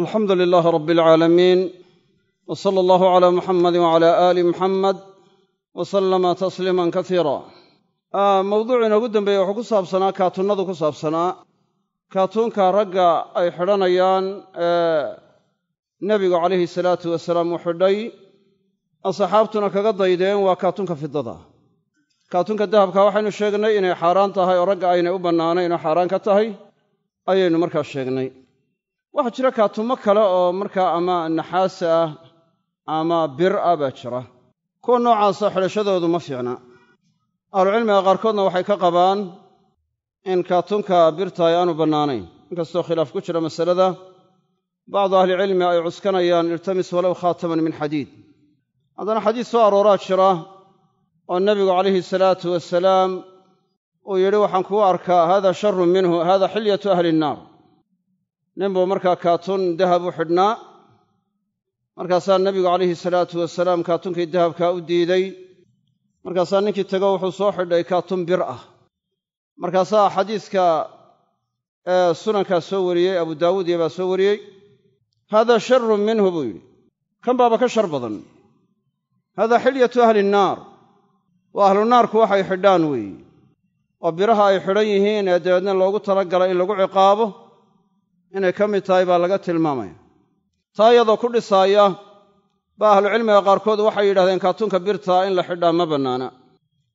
alxamdu lilaahi rabi alcaalamiin w sala allahu calaa muxamadi wacala aali muxamed wa sallama tasliiman kasiira ah, mawduuc inoogu dambeeye wuxuu ku saabsanaa kaatunnadu ku saabsanaa kaatuunka ragga ay xidhanayaan ee eh, nebigu calayhi salaatu wasalaam u xidhay asxaabtuna kaga daydeen waa kaatuunka fidada kaatuunka dahabka waxaynu sheegnay inay xaaraan tahay oo ragga aynay u bannaanayn oo xaaraan ka tahay ayaynu markaa sheegnay waxaa jira kaatumo kale oo markaa ama naxaas ah ama bir ah baa jira kuwa noocaasa xidhashadoodu ma fiicna ahlucilmiga qaarkoodna waxay ka qabaan in kaatunka birta ay aanu bannaanayn inkastoo khilaaf ku jira masalada bacdu ahlicilmi ay cuskanayaan iltamis walow khaataman min xadiid haddana xadiis soo arooraa jira oo nebigu calayhi salaatu wasalaam uu yidhi waxaan kugu arkaa haada sharun minhu haada xilyatu ahli innaar nin buu markaa kaatun dahab u xidhnaa markaasaa nebigu calayhi salaatu wasalaam kaatunkii dahabkaa u diiday markaasaa ninkii tago wuxuu soo xidhay kaatun bir ah markaasaa xadiiska sunankaa soo wariyey abu daawuud iyo baa soo wariyey haadaa sharun minhu buu yidhi kan baaba ka shar badan haadaa xilyatu ahli nnaar waa ahlu naarku waxay xidhaan weeye oo biraha ay xidhan yihiin ee dabeedna loogu tala in lagu ciqaabo inay ka mid tahay baa laga tilmaamaya taa iyadoo ku dhisaaya baa ahlucilmiga qaarkood waxay yidhahdeen kaatuunka birta in la xidhaa ma bannaana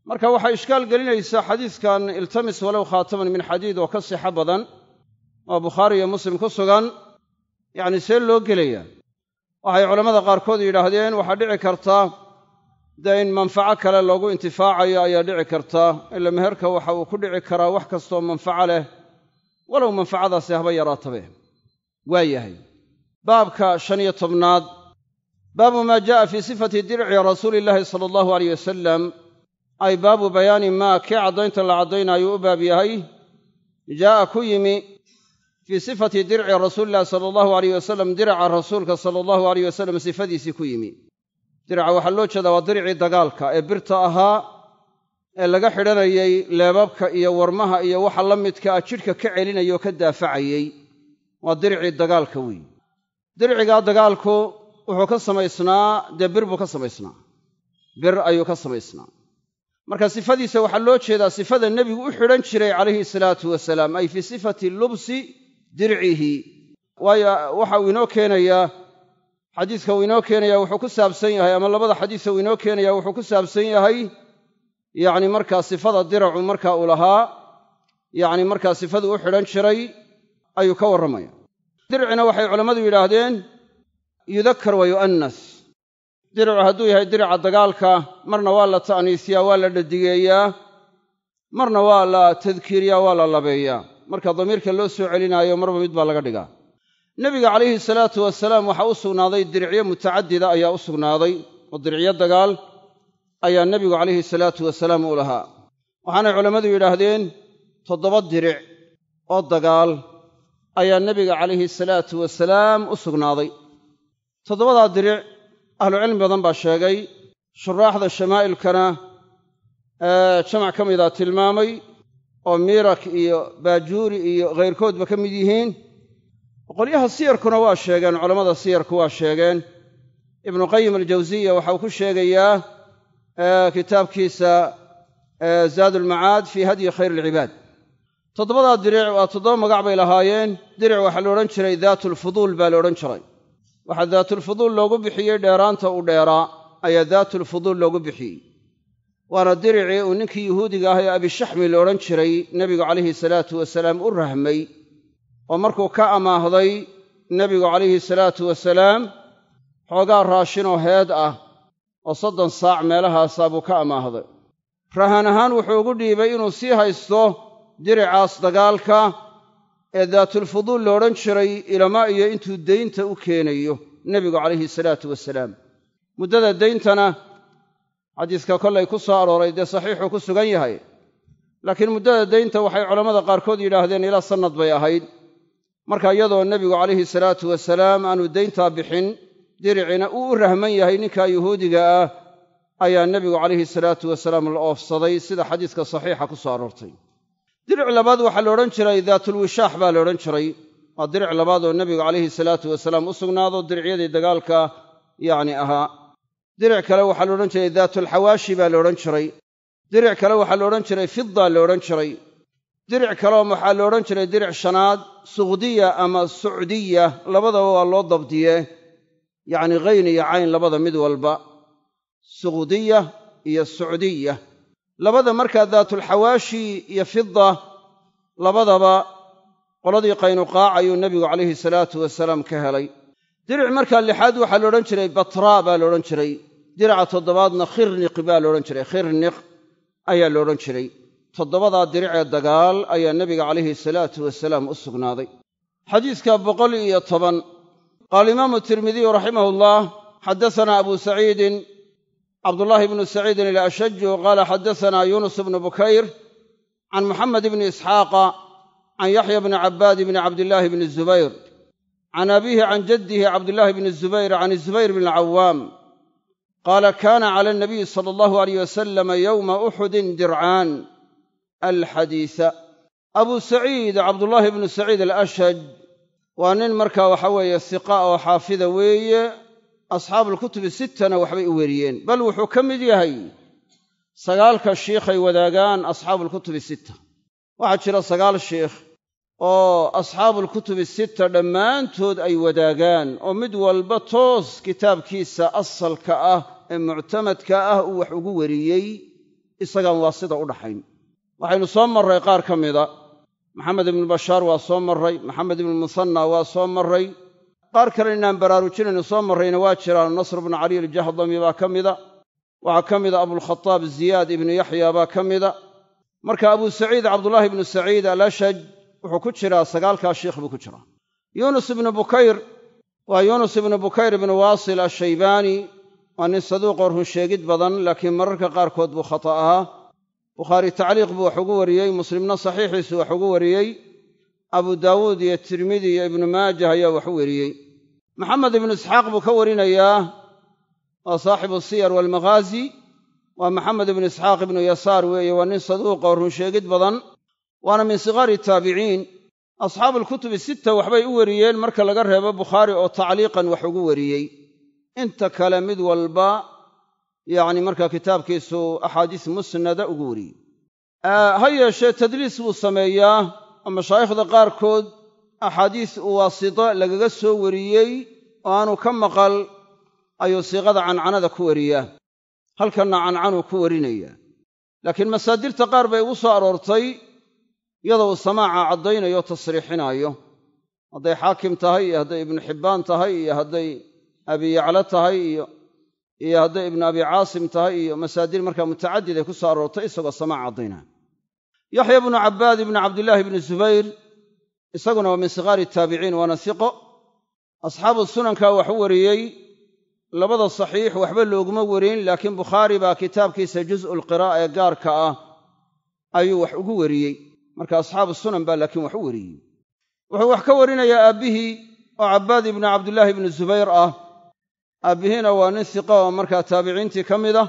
marka waxay ishkaal gelinaysaa xadiidkan iltamis walow khaataman min xadiid oo ka sixo badan oo bukhaari iyo muslim ku sugan yacnii see loo gelayaa waxay culammada qaarkood yidhaahdeen waxaa dhici karta dee in manfaco kale loogu intifaacayo ayaa dhici kartaa ila meherka waxa uu ku dhici karaa wax kastoo manfaco leh walow manfacadaasi haba yaraatabe waa yahay baabka shan iyo tobnaad baabu maa jaa'a fii sifati dirci rasuuliillaahi sala allahu aleyh wasalam ay baabu bayaani maa kii caddaynta la caddaynaayo u baab yahay jaa'a ku yimi fii sifati dirci rasuulillahi sala allahu aleyh wasalam dirca rasuulka sala allahu aleyh wasalam sifadiisii ku yimi dirca waxaa loo jeedaa waa dircii dagaalka ee birta ahaa ee laga xidhanayay leebabka iyo warmaha iyo waxa la midka a ah jidhka ka celinaya oo ka daafacayey waa diricii dagaalka weeye dircigaa dagaalku wuxuu ka samaysnaa dee bir buu ka samaysnaa bir ayuu ka samaysnaa marka sifadiisa waxaa loo jeedaa sifada nebigu u xidhan jiray calayhi salaatu wasalaam ay fii sifati lubsi dircihi waayo waxa uu inoo keenayaa xadiiska uu inoo keenayaa wuxuu ku saabsan yahay ama labada xadiisa uu inoo keenayaa wuxuu ku saabsan yahay yacni markaa sifada diracu markaa uu lahaa yacni markaa sifadu u xidhan jiray ayuu ka warramaya dircina waxay culammadu yidhaahdeen yudakar wa yu'annas diricu hadduu yahay dirica dagaalka marna waa la ta'niisiyaa waa la dhadigeeyaa marna waa la tadkiiriyaa waa la labeeyaa marka damiirka loo soo celinaayo marba mid baa laga dhigaa nebiga calayhi salaatu wasalaam waxaa u sugnaaday dircyo mutacadida ayaa u sugnaaday oo dircyo dagaal ayaa nebigu calayhi salaatu wasalaam u lahaa waxaanay culammadu yidhaahdeen toddoba diric oo dagaal ayaa nebiga calayhi salaatu wasalaam u sugnaaday toddobadaa diric ahlucilmi badan baa sheegay shuraaxda shamaa'ilkana jamac ka midaa tilmaamay oo miirak iyo baajuuri iyo khayrkoodba ka mid yihiin qolyaha siyarkuna waa sheegeen culammada siyarku waa sheegeen ibnuqayim aljawsiya waxauu ku sheegayaa kitaabkiisa zaad ulmacaad fii hadyi khayr alcibaad toddobadaa diric waa toddoba magac bay lahaayeen diric waxaa la odhan jiray daat ulfuduul baa la odhan jiray waxaa daatulfuduul loogu bixiyey dheeraanta uu dheeraa ayaa daatulfuduul loogu bixiyey waana diricii uu ninkii yuhuudiga ah ee abishaxmi la odhan jiray nebigu calayhi salaatu wasalaam u rahmay oo markuu ka amaahday nebigu calayhi salaatu wasalaam xoogaa raashin oo heed ah oo soddon saac meelahaasaa buu ka amaahday rahaan ahaan wuxuu ugu dhiibay inuu sii haysto diricaas dagaalka ee daatulfuduul la odhan jiray ilama iyo intuu daynta u keenayo nebigu calayhi salaatu wasalaam muddada dayntana xaddiiska kollay ku soo arooray dee saxiixuu ku sugan yahay laakiin muddada deynta waxay culammada qaarkood yidhaahdeen ilaa sannad bay ahayd marka iyadoo nebigu calayhi salaatu wasalaam aanu deyntaa bixin diricina uu u rahman yahay ninkaa yuhuudiga ah ayaa nebigu calayhi salaatu wasalaam la oofsaday sida xadiiska saxiixa ku soo aroortay diric labaad waxaa la odhan jiray daatulwishaax baa la odhan jiray waa diric labaad oo nebigu calayhi salaatu wasalaam u sugnaado diricyadii dagaalka yacni ahaa diric kale waxaa la odhan jiray daatulxawaashi baa la odhan jiray diric kale waxaa la odhan jiray fidda la odhan jiray diric kaleo waxaa la odhan jiray diric shanaad suqdiya ama sucdiya labadaba waa loo dabdiye yacni kayn iyo cayn labada mid walba suqdiya iyo sucdiya labada markaa daatulxawaashi iyo fida labadaba qoladii qaynuqaac ayuu nebigu calayhi salaatu wasalaam ka helay diric markaa lixaad waxaa la odhan jiray batraa baa la odhan jiray diraca toddobaadna khirniq baa la odhan jiray khirniq ayaa la odhan jiray toddobadaa diric ee dagaal ayaa nebiga calayhi salaatu wasalaam u sugnaaday xadiiska boqol iyo toban qaala imaamu tirmidiyu raximah allah xaddasanaa abu saciidin cabdullaahi bnu saciidin ilashaji qaala xaddasanaa yuunus bnu bukayr can muxamed bni isxaaqa can yaxya bni cabbaad bni cabdillaahi bni zubayr can abiihi can jaddihi cabdillaahi bni zubayr can zubayr bni alcawaam qaala kaana cala anabiyi sala allahu aleyh wasalam yowma uxudin dircaan alxadiisa abu saciid cabdullaahi bnu saciid alashaj waa nin markaa waxa weeye hiqa oo xaafida weeye asxaabuulkutubi sittana waxbay u weriyeen bal wuxuu ka mid yahay sagaalka shiikhay wadaagaan asxaabuulkutubi sitta waxaa jira sagaal shiikh oo asxaabuulkutubi sitta dhammaantood ay wadaagaan oo mid walba toos kitaabkiisa asalka ah ee muctamadka ah uu wax ugu weriyey isagaan waa sida u dhaxayn waxaynu soo marray qaar ka mida maxamed ibnu bashaar waa soo marray maxamed ibnu musanna waa soo marray qaar kale inaan baraarujinaynu soo marrayna waa jiraan nasr bnu cali aljahdami baa ka mida waxaa ka mid a abulkhataab ziyaad ibnu yaxya baa ka mida marka abu saciid cabdullaahi ibnu saciid alashaj wuxuu ku jiraa sagaalkaa shiikh buu ku jiraa yuunus ibnu bukayr waa yuunus ibnu bukayr ibnu waasil ashaybaani waa nin saduuq saduuqoo runsheegid badan laakiin mararka qaarkood buu khata ahaa bukhaari tacliiq buu wax ugu wariyey muslimna saxiixiisu wax ugu wariyey abu daawuud iyo tirmidi iyo ibnu maajah ayaa wax u weriyey maxamed ibnu isxaaq buu ka warinayaa waa saaxibu siyar waalmaghaazi waa maxamed ibnu isxaaq ibnu yasaar weeye waa nin saduuq oo runsheegid badan waana min siqaari taabiciin asxaabuulkutubi sitta waxbay u weriyeen marka laga reebo bukhaari oo tacliiqan wax ugu wariyey inta kale mid walba yacni markaa kitaabkiisu axaadiis musnada ugu wariyey ha yeeshee tadliis buu sameeyaa oo mashaayikhda qaarkood axaadiis u waasita lagaga soo wariyey oo aanu ka maqal ayuu siiqada cancanada ku wariyaa halkanna cancanuu ku warinayaa laakiin masaadirta qaar bay ugu soo aroortay iyadoo uu samaaca caddaynayo o tasriixinaayo hadday xaakim tahay iyo hadday ibnu xibbaan tahay iyo hadday abi tahay iyo iyo hadday ibnu abi caasim tahay iyo masaadiir markaa mutacadid ay ku soo aroortay isagoo samaa caddaynaa yaxya bnu cabbaad ibnu cabdillaahi bni zubayr isaguna waa min sikaari taabiciin waana siqo asxaabu sunanka waxu wariyey labada saxiix waxba looguma warin laakiin bukhaari baa kitaabkiisa juz'ulqiraa ee gaarka ah ayuu wax ugu wariyey marka asxaabu sunan baa laakiin wax u wariyey wuxuu wax ka warinayaa aabbihii oo cabbaad ibnu cabdillaahi ibnu zubayr ah aabbihiina waa nin hiqa oo markaa taabiciintii ka mid ah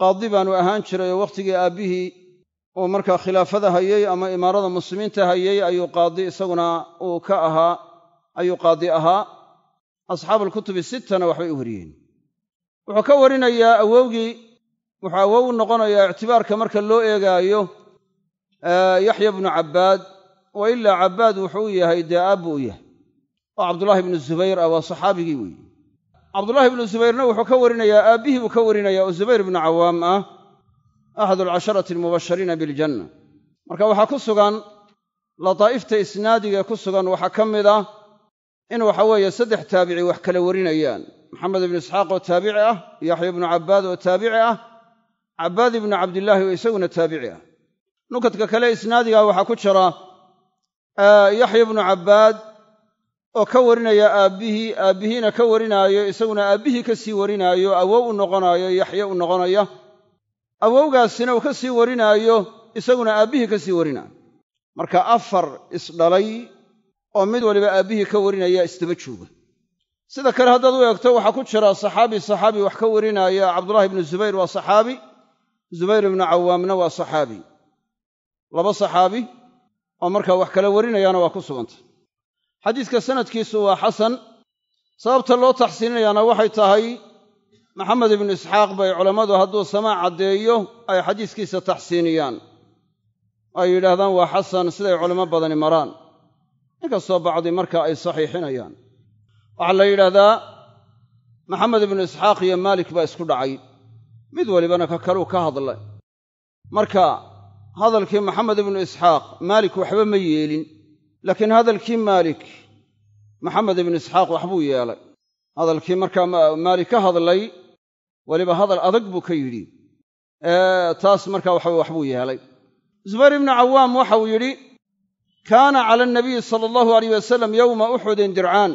qaadi baanu ahaan jiray oo wakhtigii aabbihii uu markaa khilaafada hayey ama imaarada muslimiinta hayey ayuu qaadi isaguna uu ka ahaa ayuu qaadi ahaa asxaabuulkutubi sittana waxbay u wariyeen wuxuu ka warinayaa awowgii wuxuu awow u noqonayaa ictibaarka marka loo eegaayo yaxya bnu cabbaad wa ilaa cabbaad wuxuu u yahay dee aabbu u yahay oo cabdullaahi bnu zubayr ah waa saxaabigii weeye cabdullaahi ibnu zubayrna wuxuu ka warinayaa aabbihii buu ka warinaya oo zubayr ibnu cawaam ah axadu alcasharati almubashiriina biljanna marka waxaa ku sugan ladaa'ifta isnaadiga ku sugan waxaa ka mid ah in waxa weeye saddex taabici wax kala warinayaan maxamed ibnu isxaaq oo taabici ah yaxya ibnu cabbaad oo taabici ah cabbaad ibnu cabdillaahi oo isaguna taabici ah nukadka kale isnaadiga waxaa ku jira yaxya ibnu cabbaad oo ka warinaya aabbihii aabbihiina ka warinaayo isaguna aabbihii ka sii warinaayo awow u noqonaayo yaxye u noqonaya awowgaasina uu ka sii warinaayo isaguna aabbihii ka sii warinaayo marka afar isdhalay oo mid waliba aabbihii ka warinaya isdaba jooga sida kale haddaad u eegto waxaa ku jira saxaabi saxaabi wax ka warinaaya cabdullahi ibnu zubayr waa saxaabi zubayr ibnu cawaamna waa saxaabi laba saxaabi oo markaa wax kale warinayaana waa ku sugantay xadiiska sanadkiisu waa xasan sababta loo taxsiininayaana waxay tahay maxamed ibnu isxaaq bay culammadu hadduu samaa caddeeyo ay xadiiskiisa taxsiiniyaan ay yidhaahdaan waa xasan siday culammo badani maraan inkastoo bacdi marka ay saxiixinayaan waxaa la yidhaahdaa maxamed ibnu isxaaq iyo maalik baa isku dhacay mid walibana ka kaluu ka hadlay marka hadalkii maxamed ibnu isxaaq maalik waxba ma yeelin laakiin hadalkii maalik maxamed ibnu isxaaq waxbuu yeelay hadalkii markaa maalik ka hadlay weliba hadal adag buu ka yidhi taas markaa waxa waxbuu yeelay zubayr ibnu cawaam waxa uu yidhi kaana cala anabiyi sala allahu aleyh wasalam yowma uxudin dircaan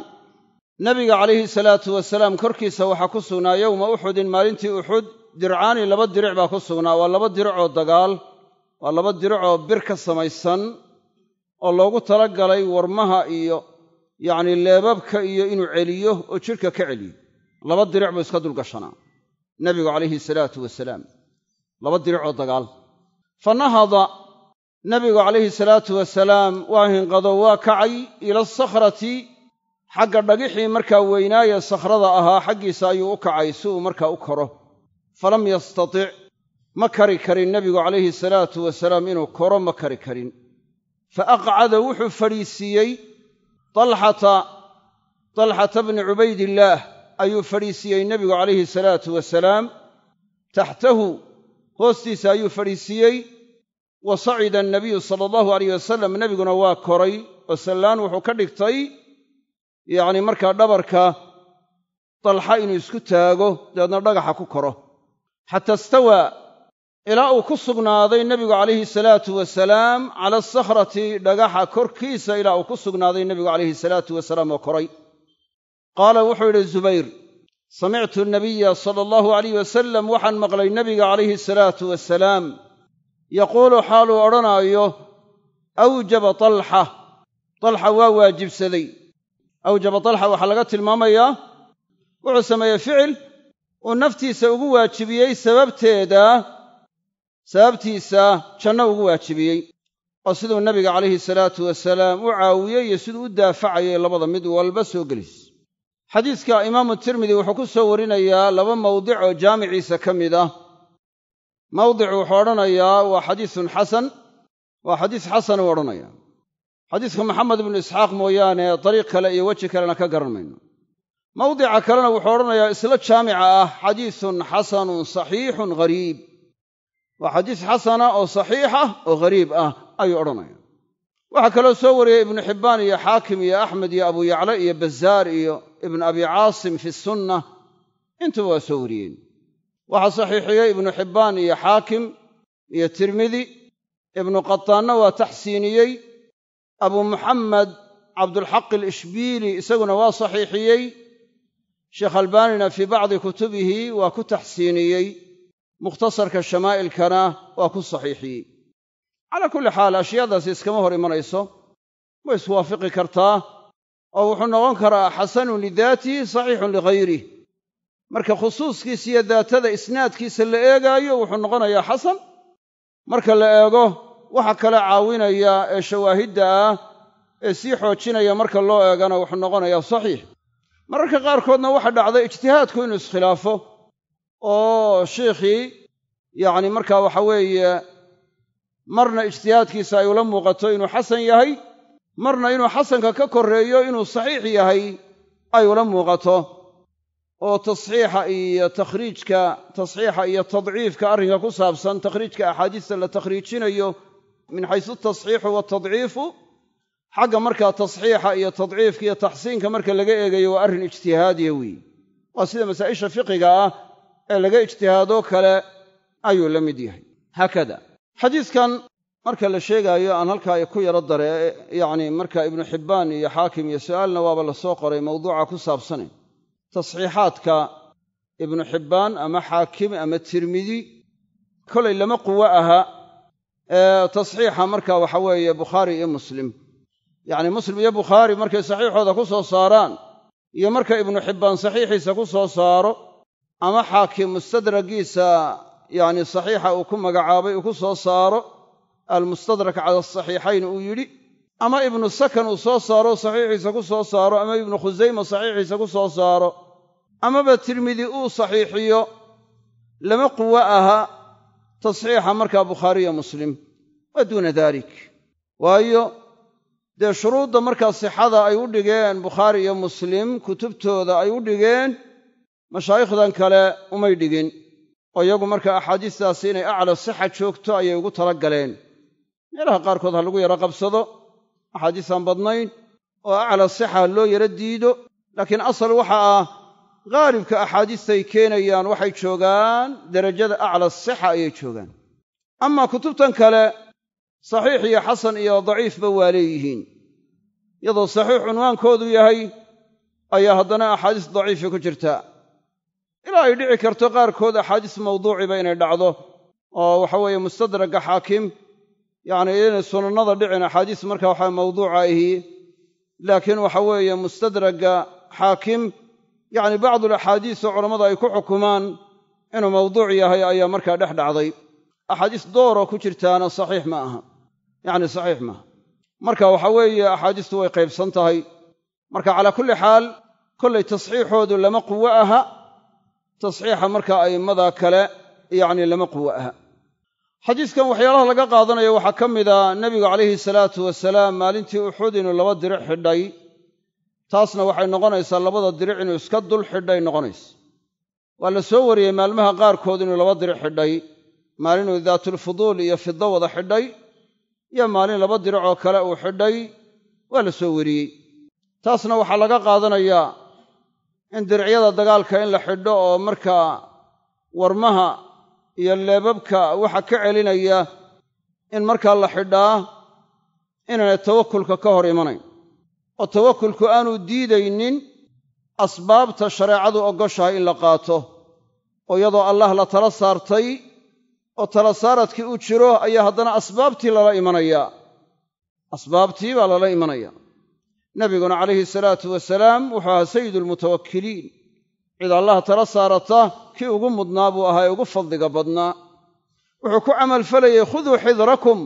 nabiga calayhi salaatu wasalaam korkiisa waxaa ku sugnaa yowma uxudin maalintii uxud dircaani laba diric baa ku sugnaa waa laba diric oo dagaal waa laba diric oo bir ka samaysan oo loogu tala galay warmaha iyo yacni leebabka iyo inuu celiyo oo jidhka ka celiyo laba diric buu iska dulgashanaa nebigu calayhi salaatu wasalaam laba diric oo dagaal fa nahada nebigu calayhi salaatu wasalaam waa hinqado waa kacay ila asakhrati xagga dhagixii markaa weynaaya sakhrada ahaa xaggiisa ayuu u kacay si uu markaa u koro falam yastatic ma kari karin nebigu calayhi salaatu wasalaam inuu koro ma kari karin fa aqcada wuxuu fadhiisiiyey dalxata dalxata bni cubaydillaah ayuu fadhiisiiyey nebigu calayhi salaatu wasalaam taxtahu hoostiisa ayuu fadhiisiiyey wa sacida annabiyu sala allahu alayh wasalam nebiguna waa koray oo sallaan wuxuu ka dhigtay yacni markaa dhabarka dalxa inuu isku taago dabeedna dhagaxa ku koro ilaa uu ku sugnaaday nebigu calayhi salaatu wasalaam cala asakhrati dhagaxa korkiisa ilaa uu ku sugnaaday nebigu calayhi salaatu wasalaam oo koray qaala wuxuu yidhi zubayr samictu nabiya sala allahu alayh wasalam waxaan maqlay nebiga calayhi salaatu wasalaam yaquulu xaaluu odhanaayo awjaba talxa talxa waa waajibsaday awjaba talxa waxaa laga tilmaamayaa wuxuu sameeyey ficil uu naftiisa ugu waajibiyey sababteeda sababtiisa janno ugu waajibiyey oo siduu nebiga calayhi salaatu wasalaam u caawiyey iyo siduu u daafacayay labada mid walba soo gelis xadiidka imaamu tirmidi wuxuu ku soo warinayaa laba mawdic oo jaamiciisa ka mid ah mawdicu wuxuu odhanayaa waa xadiisun xasan waa xadiis xasan uu odhanaya xadiiska maxamed ibnu isxaaq mooyaane dariiq kale iyo weji kalena ka garan mayno mawdica kalena wuxuu odhanayaa isla jaamica ah xadiisun xasanun saxiixun ghariib waa xadiis xasana ah oo saxiix ah oo ghariib ah ayuu odhanaya waxaa kaloo soo wariyey ibnu xibbaan iyo xaakim iyo axmed iyo abu yaclo iyo bazaar iyo ibnu abi caasim fi sunna intuba waa soo wariyeen waxaa saxiixiyey ibnu xibbaan iyo xaakim iyo tirmidi ibnu qataanna waa taxsiiniyey abu muxamed cabdulxaq alishbiili isaguna waa saxiixiyey sheekh albaanina fii bacdi kutubihi waa ku taxsiiniyey mukhtasarka shamaa'ilkana waa ku saxiixiyey calaa kulli xaal ashyaadaasi iskama hor imanayso ma iswaafiqi kartaa oo wuxuu noqon karaa xasanun lidaatihi saxiixun ligayrih marka khusuuskiisa iyo daatada isnaadkiisa la eegaayo wuxuu noqonayaa xasan marka la eego waxa kale caawinaya ee shawaahidda ah ee sii xoojinaya marka loo eegana wuxuu noqonayaa saxiix mararka qaarkoodna waxa dhacda ijtihaadku inuu iskhilaafo oo sheikhii yacni markaa waxa weeye marna ijtihaadkiisa ay ula muuqato inuu xasan yahay marna inuu xasanka ka korreeyo inuu saxiix yahay ay ula muuqato oo tasxiixa iyo takhriijka tasxiixa iyo tadciifka arrinka ku saabsan takhriijka axaadiista la takhriijinayo min xaysu tasxiixu watadciifu xagga markaa tasxiixa iyo tadciifka iyo taxsiinka marka laga eegayo waa arrin ijtihaadiya weeye waa sida masaa'isha fiqiga ah ee laga ijtihaado kale ayuu la mid yahay haakada xadiidkan marka la sheegaayo aan halkaa ku yaro dare yacni marka ibnu xibbaan iyo xaakim iyo su'aalna waaba la soo qoray mawduuca ku saabsanayn tasxiixaadka ibnu xibbaan ama xaakim ama tirmidi kolay lama quwo aha ee tasxiixa marka waxa weeye bukhaari iyo muslim yacni muslim iyo bukhaari markay saxiixooda ku soo saaraan iyo marka ibnu xibbaan saxiixiisa ku soo saaro ama xaakim mustadragiisa yani saxiixa uu ku magacaabay uu ku soo saaro almustadrak cala asaxiixayn uu yidhi ama ibnu sakan uu soo saaro saxiixiisa ku soo saaro ama ibnu khusayma saxiixiisa ku soo saaro amaba tirmidi uu saxiixiyo lama quwo aha tasxiixa markaa bukhaari iyo muslim waa duuna dalik waayo dee shuruudda markaa sixada ay u dhigeen bukhaari iyo muslim kutubtooda ay u dhigeen mashaayikhdan kale umay dhigin oo iyagu markaa axaadiistaasi inay acla sixa joogto ayay ugu tala galeen meelaha qaarkood ha lagu yaro qabsado axaadiisaan badnayn oo acla sixa loo yaro diido laakiin asal waxa ah haalibka axaadiistay keenayaan waxay joogaan derajada acla sixa ayay joogaan amaa kutubtan kale saxiix iyo xasan iyo daciifba waa leeyihiin iyadoo saxiix cunwaankoodu yahay ayaa haddana axaadiis daciifi ku jirtaa ilaa ay dhici karto qaarkood axaadiis mawduuciba inay dhacdo oo waxa weeye mustadraga xaakim yacni inay sunannada dhicin axaadiis marka waxa mawduuca ahi laakiin waxa weeye mustadraga xaakim yacni bacdul axaadiis oo culammada ay ku xukumaan inuu mawduuc yahay ayaa markaa dhex dhacday axaadiis dooroo ku jirtaana saxiix ma aha yacni saxiix maaha marka waxa weeye axaadiistu way qaybsan tahay marka calaa kulli xaal kollay tasxiixoodu lama quwo aha tasxiixa markaa a'immada kale yacni lama quwo aha xadiiskan waxyaalaha laga qaadanayo waxaa ka mid a ah nebigu calayhi salaatu wasalaam maalintii uxud inuu laba diric xidhay taasna waxay noqonaysaa labada diric inuu iska dul xidhay noqonaysa waa la soo wariyey maalmaha qaarkood inuu laba diric xidhay maalinuu daatulfuduul iyo fiddo wada xidhay iyo maalin laba diric oo kale uu xidhay waa la soo wariyey taasna waxaa laga qaadanayaa in diricyada dagaalka in la xidho oo markaa warmaha iyo leebabka waxa ka celinaya in markaa la xidhaa inaanay tawakulka ka hor imanayn oo tawakulku aanu diidaynin asbaabta shareecadu oggoshahay in la qaato oo iyadoo allah la tala saartay oo tala saaradkii u jiro ayaa haddana asbaabtii lala imanayaa asbaabtii baa lala imanayaa nabiguna calayhi salaatu wasalaam wuxuu ahaa sayidulmutawakiliin cid allah tala saarata kii ugu mudnaa buu ahaa ee ugu fadliga badnaa wuxuu ku camalfalayay khuduu xidrakum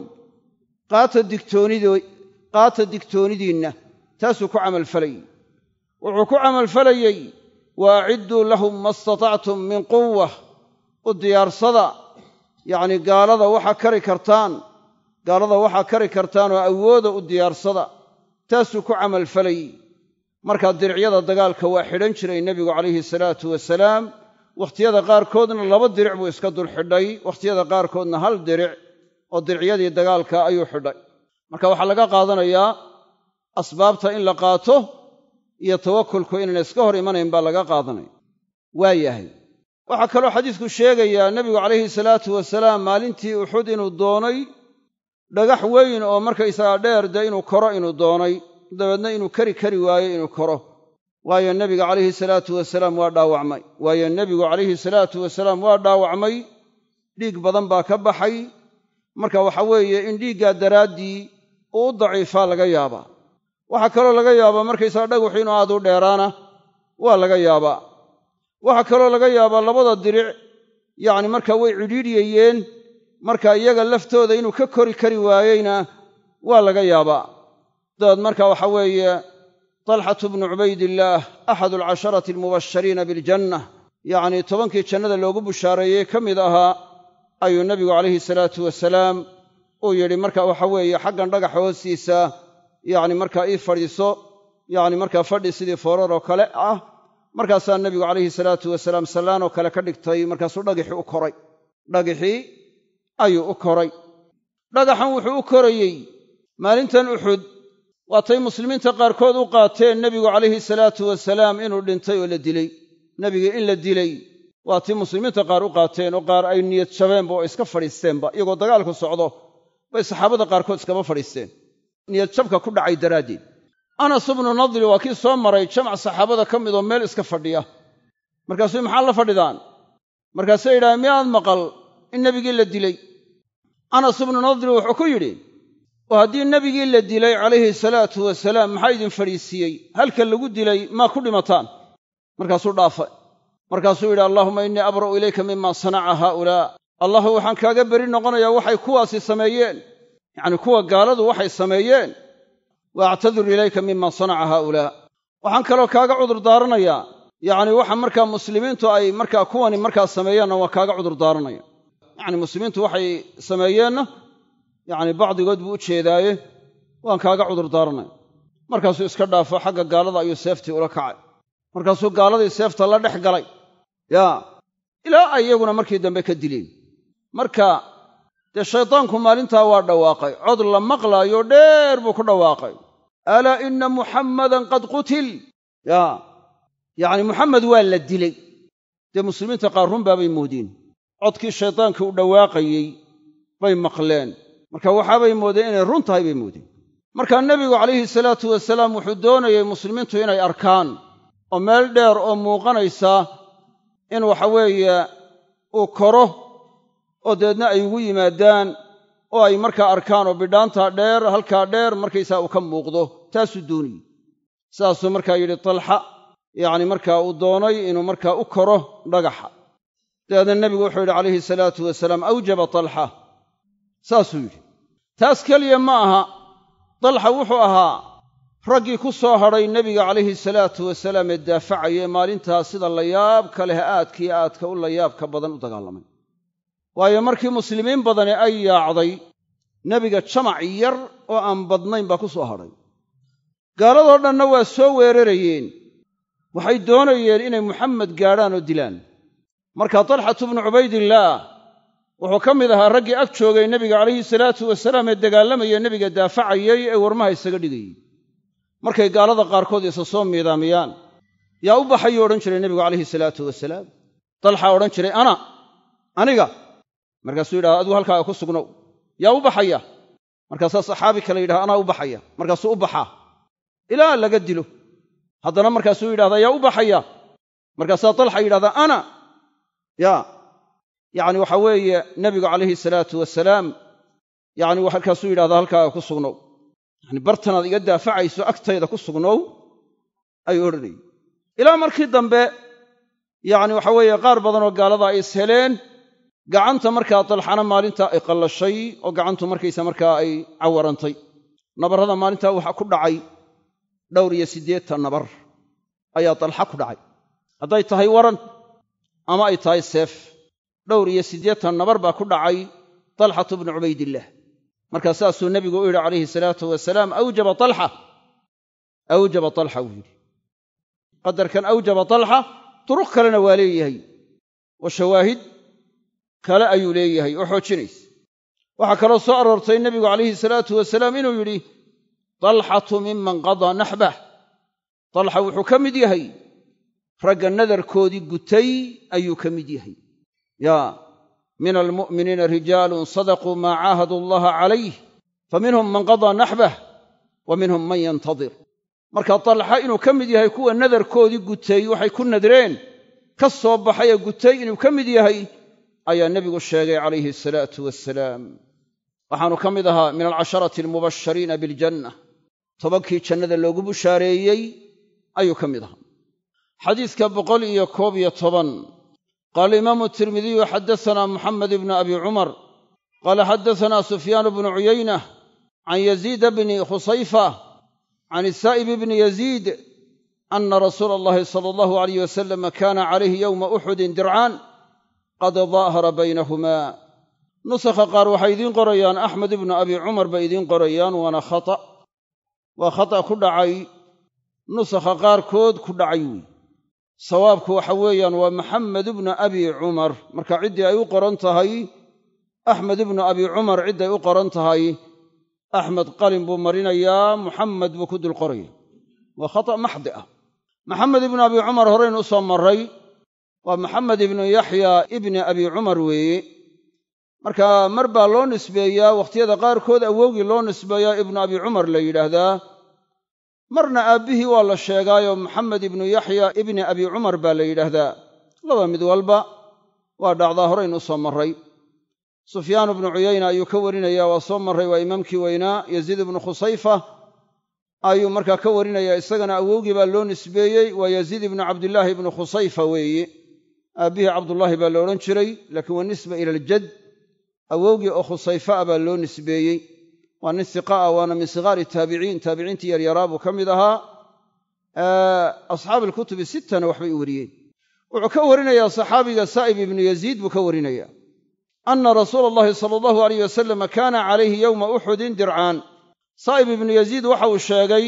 qaata digtoonidiinna taasuu ku camalfalayey wuxuu ku camalfalayey wa acidduu lahum ma istatactum min quwa u diyaarsada yacnii gaalada waxaa kari kartaan gaalada waxaa kari kartaan oo awooda u diyaarsada taasuu ku camalfalay markaa diricyada dagaalka waa xidhan jiray nebigu calayhi salaatu wasalaam wakhtiyada qaarkoodna laba diric buu iska dul xidhay wakhtiyada qaarkoodna hal diric oo diricyadii dagaalka ayuu xidhay marka waxaa laga qaadanayaa asbaabta in la qaato iyo tawakulku inaan iska hor imanayn baa laga qaadanaya waayahay waxaa kaloo xadiisku sheegayaa nebigu calayhi salaatu wasalaam maalintii uxud inuu doonay dhagax weyn oo markaysagaa dheer dee inuu koro inuu doonay dabeedna inuu kari kari waayo inuu koro waayo nebiga calayhi salaatu wasalaam waa dhaawacmay waayo nebigu calayhi salaatu wasalaam waa dhaawacmay dhiig badan baa ka baxay marka waxa weeye in dhiiggaa daraaddii uu daciifaa laga yaabaa waxaa kaloo laga yaabaa markaysaga dhagaxu inuu aad u dheeraana waa laga yaabaa waxaa kaloo laga yaabaa labada diric yacni marka way cidhiidhyayeen marka iyaga laftooda inuu ka kori kari waayeyna waa laga yaabaa daad marka waxa weeye talxatu bnu cubaydillaah axad alcasharati almubashariina biljanna yacnii tobankii jannada loogu bushaareeyey ka mid ahaa ayuu nebigu calayhi salaatu wasalaam uu yidhi marka waxa weeye xaggan dhagaxa hoostiisa yacni markaa ii fadhiiso yacni markaa fadhi sidii foorar oo kale ah markaasaa nebigu calayhi salaatu wasalaam sallaan oo kale ka dhigtay markaasuu dhagixii u koray dhagixii ayuu u koray dhagaxan wuxuu u korayey maalintan uxud waa tay muslimiinta qaarkood u qaateen nebigu calayhi salaatu wasalaam inuu dhintay oo la dilay nebiga in la dilay waa waatii muslimiinta qaar u qaateen oo qaar ay niyad jabeenba oo iska fadhiisteenba iyagoo dagaalku socdo bay saxaabada qaarkood iskaba fadhiisteen niyad jabka ku dhacay daraaddeed anas ibnu nadri waa kii soo maray jamac saxaabada ka mid oo meel iska fadhiya markaasuu maxaa la fadhidaan markaasay yidhahdeen miyaad maqal in nebigii la dilay anas ibnu nadri wuxuu ku yidhi oo haddii nebigii la dilay calayhi salaatu wasalaam maxaa idin fadhiisiiyey halka lagu dilay maa ku dhimataan markaasuu dhaafay markaasuu yidhi allaahuma innii abra'u ilayka mima sanaca haa'ulaa allahu waxaan kaaga beri noqonayaa waxay kuwaasi sameeyeen yacni kuwa gaaladu waxay sameeyeen wa actadir ilayka mima sanaca haa'ulaa waxaan kaloo kaaga cudur daaranayaa yacni waxa markaa muslimiintu ay markaa kuwani markaa sameeyaanna waa kaaga cudur daaranaya yani muslimiintu waxay sameeyeenna yani bacdigood buu u jeedaaye waan kaaga cudur daaranay markaasuu iska dhaafo xagga gaalada ayuu seeftii ula kacay markaasuu gaaladii seefta la dhex galay yaa ilaa ay iyaguna markii dambe ka dileen marka dee shaydaanku maalintaa waa dhawaaqay cod la maqlaayo dheer buu ku dhawaaqay alaa inna muxammadan qad qutil yaa yacni muxamed waa la dilay dee muslimiinta qaar run baabay moodeen codkii shaydaanka u dhawaaqayey bay maqleen marka waxaabay moodeen inay run tahay bay moodeen markaa nebigu calayhi salaatu wasalaam wuxuu doonayay muslimiintu inay arkaan oo meel dheer oo muuqanaysa in waxa weeye uu koro oo deedna ay ugu yimaadaan oo ay markaa arkaan oo bidhaantaa dheer halkaa dheer markaysaa uu ka muuqdo taasuu dooniyey saasuu markaa yidhi talxa yacni markaa uu doonay inuu markaa u koro dhagaxa dabeedna nebigu wuxuu yidhi calayhi salaatu wasalaam awjaba talxa saasuu yidhi taas keliya ma aha dalxa wuxuu ahaa raggii ku soo hadhay nebiga calayhi salaatu wasalaam ee daafacaya ee maalintaa sida layaabka leh aadka iyo aadka u layaabka badan u dagaalamay waayo markii muslimiin badani ay yaacday nebiga jamac yar oo aan badnayn baa ku soo hadhay gaaladoo dhanna waa soo weerarayeen waxay doonayeen inay muxamed gaadhaan dilaan marka dalxatu bnu cubaydillaah wuxuu ka mid ahaa raggii ag joogay nebiga calayhi salaatu wasalaam ee dagaalamaya nebiga daafacayay ee warmaha isaga dhigayey markay gaalada qaarkood isa soo miidaamiyaan yaa u baxayuu odhan jiray nebigu calayhi salaatu wasalaam dalxaa odhan jiray ana aniga markaasuu yidhaha adigu halkaaga ku sugnow yaa u baxaya markaasaa saxaabi kale yidhaha anaa u baxaya markaasuu u baxaa ilaa laga dilo haddana markaasuu yidhahdaa yaa u baxaya markaasaa dalxa yidhahdaa ana yaa yacni waxa weeye nebigu calayhi salaatu wasalaam yacni halkaasuu yidhahda halkaaga ku sugnow yani bartanaad iga daafacayso agtayda ku sugnow ayuu odhanayey ilaa markii dambe yacni waxa weeye qaar badanoo gaalada ay isheleen gacanta markaa dalxana maalinta ay qallashay oo gacantu markaysa markaa ay cawarantay nabarrada maalintaa waxaa ku dhacay dhowr iyo siddeetan nabar ayaa dalxa ku dhacay hadday tahay waran ama ay tahay seef dhowr iyo siddeetan nabar baa ku dhacay talxatu bnu cubaydillah markaa saasuu nebigu u yidhi calayhi salaatu wasalaam awjaba talxa awjaba talxa wuu yidhi qadarkan awjaba talxa turuq kalena waa leeyahay oo shawaahid kale ayuu leeyahay oo xoojinaysa waxaa kaloo soo aroortay nebigu calayhi salaatu wasalaam inuu yidhi talxatu miman qadaa naxbah talxa wuxuu ka mid yahay ragga nadarkoodii gutay ayuu ka mid yahay yaa min almu'miniina rijaalun sadaquu maa caahadu allaha calayh fa minhum man qadaa naxbah wa minhum man yantadir marka dalxa inuu ka mid yahay kuwa nadarkoodii gutay waxay ku nadreen ka soo baxay ee gutay inuu ka mid yahay ayaa nebigu sheegay calayhi asalaatu wasalaam waxaanu ka mid ahaa min alcasharati almubashariina biljanna tobankii jannada loogu bushaareeyey ayuu ka mid ahaa xadiidka boqol iyo koob iyo toban qaala imaamu tirmidiyu xaddasanaa moxamed ibnu abi cumar qaala xaddasanaa sufyaanu bnu cuyayna can yaziida bni khusayfa can isaa'ib ibni yaziid ana rasuul allahi sala allahu alayh wasalam kaana calayhi yowma uxudin dircaan qad daahara baynahumaa nusakha qaar waxay idiin qorayaan axmed ibnu abi cumar bay idiin qorayaan waana khata' waa khata' ku dhacay nusakha qaarkood ku dhacay wey sawaabku waxa weeyaan waa maxamed ibnu abi cumar marka ciddii ay u qoran tahay axmed ibnu abi cumar cidday u qoran tahay axmed qalin buu marinayaa muxamed buu ku dul qoraya waa khata maxdi ah maxamed ibnu abi cumar horeynu u soo marray waa maxamed ibnu yaxya ibni abi cumar weeye marka mar baa loo nisbeeyaa wakhtiyada qaarkood awoogii loo nisbeeyaa ibnu abi cumar la yidhaahdaa marna aabbihii waa la sheegaayoo maxamed ibnu yaxya ibni abi cumar baa la yidhaahdaa laba mid walba waa dhacdaa horaynu soo marray sufyaan ibnu cuyayna ayuu ka warinayaa waa soo marray waa imaamkii weynaa yaziid ibnu khusayfa ayuu markaa ka warinayaa isagana awowgii baa loo nisbeeyey waa yaziid ibnu cabdillaahi ibnu khusayfa weeye aabbihii cabdullaahi baa la odhan jiray laakiin waa nisba ila aljad awowgii oo khusayfa a baa loo nisbeeyey waa nin iqa ah waana min siqaari taabiciin taabiciintii yaryaraa buu ka mid ahaa asxaab sittana waxbay u wariyeen wuxuu ka warinayaa saxaabiga saa'ib ibnu yaziid buu ka warinayaa ana rasuula allahi sala allahu aleyh wasalam kaana calayhi yowma uxudin dircaan saa'ib ibnu yaziid waxa uu sheegay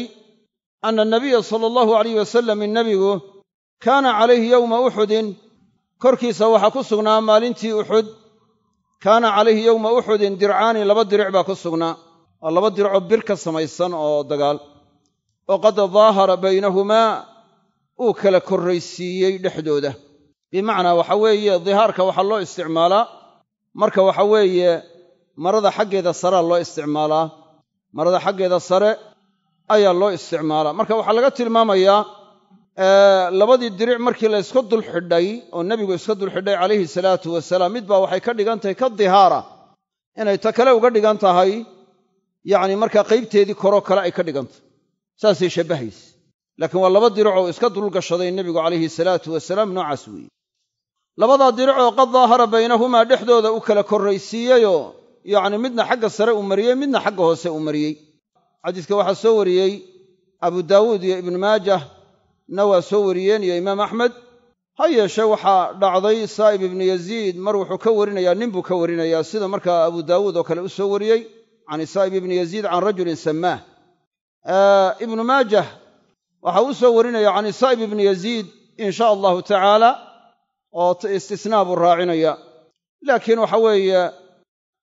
ana anabiya sala allahu aleyh wasalam nebigu kaana calayhi yowma uxudin korkiisa waxaa ku sugnaa maalintii uxud kaana calayhi yowma uxudin dircaani laba diric baa ku sugnaa oo laba diracoo bir ka samaysan oo dagaal oo qad daahara baynahumaa uu kala korraysiiyey dhexdooda bimacnaa waxa weeye dihaarka waxaa loo isticmaalaa marka waxa weeye marada xaggeeda sareaa loo isticmaalaa marada xaggeeda sare ayaa loo isticmaalaa marka waxaa laga tilmaamayaa labadii diric markii la dul xidhay oo nebigu iska dul xidhay calayhi salaatu wasalaam mid baa waxay ka dhigan tahay ka dihaara inay ta kale uga dhigan tahay yacni markaa qaybteedii koroo kale ay ka dhigantay saasay shabbahayse laakiin waa laba diric oo iska dulgashaday nebigu calayhi salaatu wasalaam noocaas weeye labadaa diric oo qad daahara baynahumaa dhexdooda u kala korraysiiyeyoo yacni midna xagga sare u mariyey midna xagga hoose u mariyey xadiiska waxaa soo wariyey abu daawuud iyo ibnu maajah na waa soo wariyeen iyo imaam axmed ha yeeshee waxaa dhacday saa'ib ibnu yaziid mar wuxuu ka warinayaa nin buu ka warinayaa sida markaa abu daawuud oo kale u soo wariyey can isaa'ib ibni yaziid can rajulin samaah ibnu maajah waxa uu soo warinaya can isaa'ib ibni yaziid in sha allahu tacaala oo istisnaa buu raacinaya laakiin waxa weeye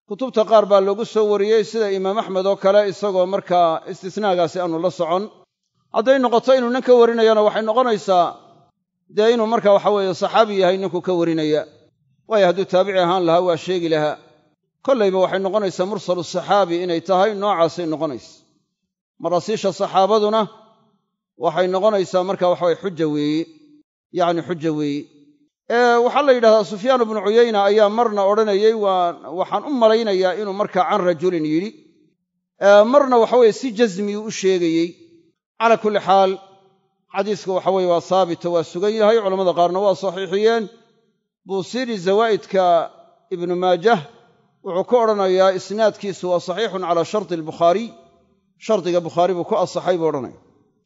kutubta qaar baa loogu soo wariyey sida imaam axmed oo kale isagoo markaa istisnaagaasi aanu la socon hadday noqoto inuu nin ka warinayana waxay noqonaysaa dee inuu marka waxa weeye saxaabi yahay ninku ka warinaya waayo hadduu taabici ahaan lahaa waa sheegi lahaa kollayba waxay noqonaysaa mursalu saxaabi inay tahay noocaasay noqonaysa maraasiisha saxaabaduna waxay noqonaysaa marka waxaway xuja weeye yacni xuja weeye waxaa la yidhahdaa sufyaan ibnu cuyeyna ayaa marna odhanayey waa waxaan u malaynayaa inuu markaa can rajulin yidhi marna waxaweye si jasmiyuu u sheegayey calaa kulli xaal xadiisku waxaweye waa saabito waa sugan yahay culammada qaarna waa saxiixiyeen buusiiri zawaa'idka ibnu maajah wuxuu ka odhanayaa isnaadkiisu waa saxiixun calaa shardi albukhaariy shardiga bukhaari buu ku asaxay buu odhanaya